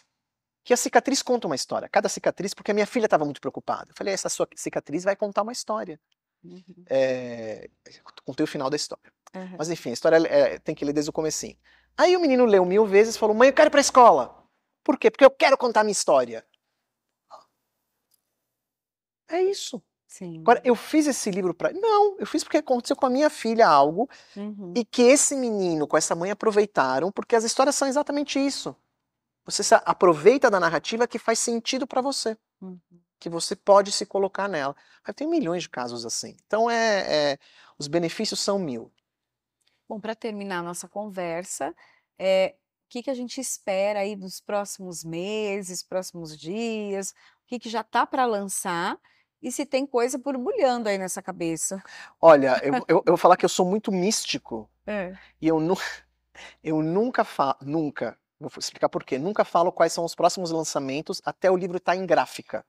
que a cicatriz conta uma história, cada cicatriz, porque a minha filha estava muito preocupada. Eu falei: essa sua cicatriz vai contar uma história. Uhum. É, contei o final da história. Uhum. Mas enfim, a história é, tem que ler desde o comecinho. Aí o menino leu mil vezes e falou: Mãe, eu quero ir pra escola. Por quê? Porque eu quero contar minha história. É isso. Sim. Agora, eu fiz esse livro para. Não, eu fiz porque aconteceu com a minha filha algo uhum. e que esse menino com essa mãe aproveitaram, porque as histórias são exatamente isso. Você se aproveita da narrativa que faz sentido para você, uhum. que você pode se colocar nela. Eu tem milhões de casos assim. Então, é, é os benefícios são mil. Bom, para terminar a nossa conversa, é, o que, que a gente espera aí nos próximos meses, próximos dias? O que, que já tá para lançar? e se tem coisa borbulhando aí nessa cabeça. Olha, eu, eu, eu vou falar que eu sou muito místico é. e eu, nu eu nunca falo, nunca, vou explicar por quê, nunca falo quais são os próximos lançamentos até o livro estar tá em gráfica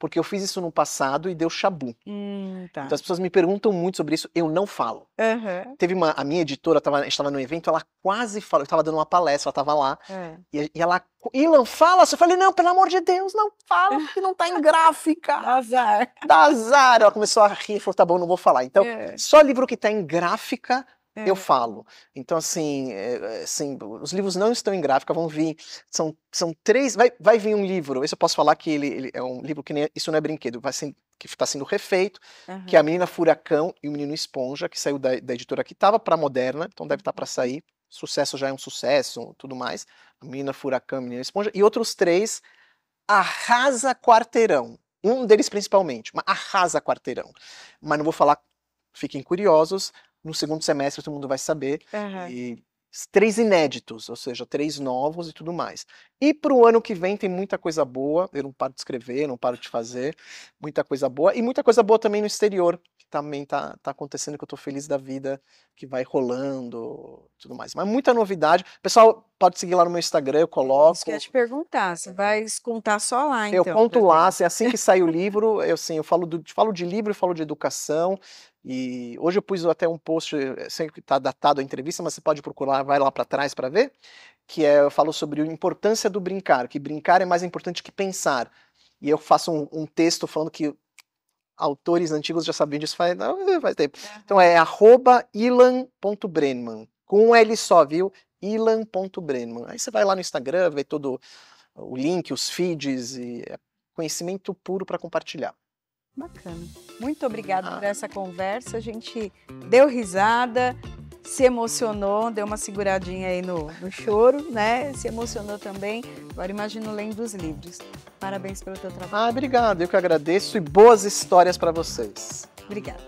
porque eu fiz isso no passado e deu chabu. Hum, tá. Então as pessoas me perguntam muito sobre isso, eu não falo. Uhum. Teve uma, a minha editora, estava a num evento, ela quase falou, eu estava dando uma palestra, ela estava lá, é. e, e, ela, Ilan, fala, eu falei, não, pelo amor de Deus, não fala, que não está em gráfica. Dá azar. Dá azar. Ela começou a rir, falou, tá bom, não vou falar. Então, é. só livro que está em gráfica é. Eu falo. Então, assim, eh, assim, os livros não estão em gráfica, vão vir. São, são três. Vai, vai vir um livro. Esse eu posso falar que ele, ele é um livro que nem, é, isso não é brinquedo, vai ser, que está sendo refeito, uhum. que é a menina Furacão e o menino Esponja, que saiu da, da editora que estava para Moderna, então deve estar tá para uhum. sair. Sucesso já é um sucesso, tudo mais. A menina Furacão, a menina Esponja e outros três arrasa quarteirão. Um deles principalmente, mas arrasa quarteirão. Mas não vou falar, fiquem curiosos no segundo semestre todo mundo vai saber. Uhum. E três inéditos, ou seja, três novos e tudo mais. E para o ano que vem tem muita coisa boa. Eu não paro de escrever, não paro de fazer, muita coisa boa e muita coisa boa também no exterior também tá, tá acontecendo, que eu tô feliz da vida, que vai rolando, tudo mais. Mas muita novidade. Pessoal, pode seguir lá no meu Instagram, eu coloco. Isso que eu ia te perguntar, você vai contar só lá, então. Eu conto lá, assim, assim que sai o livro, eu sim, eu falo, do, falo de livro, eu falo de educação, e hoje eu pus até um post, eh, sempre que está datado a entrevista, mas você pode procurar, vai lá para trás para ver, que é, eu falo sobre a importância do brincar, que brincar é mais importante que pensar. E eu faço um, um texto falando que autores antigos já sabiam disso faz, é, faz tempo. Então é arroba ilan.brenman, com um L só, viu? ilan.brenman. Aí você vai lá no Instagram, vê todo o link, os feeds, e é conhecimento puro para compartilhar. Bacana. Muito obrigada ah. por essa conversa. A gente deu risada, se emocionou, deu uma seguradinha aí no, no choro, né? Se emocionou também. Agora imagino lendo os livros. Parabéns pelo teu trabalho. Ah, obrigado. Eu que agradeço e boas histórias para vocês. Obrigada.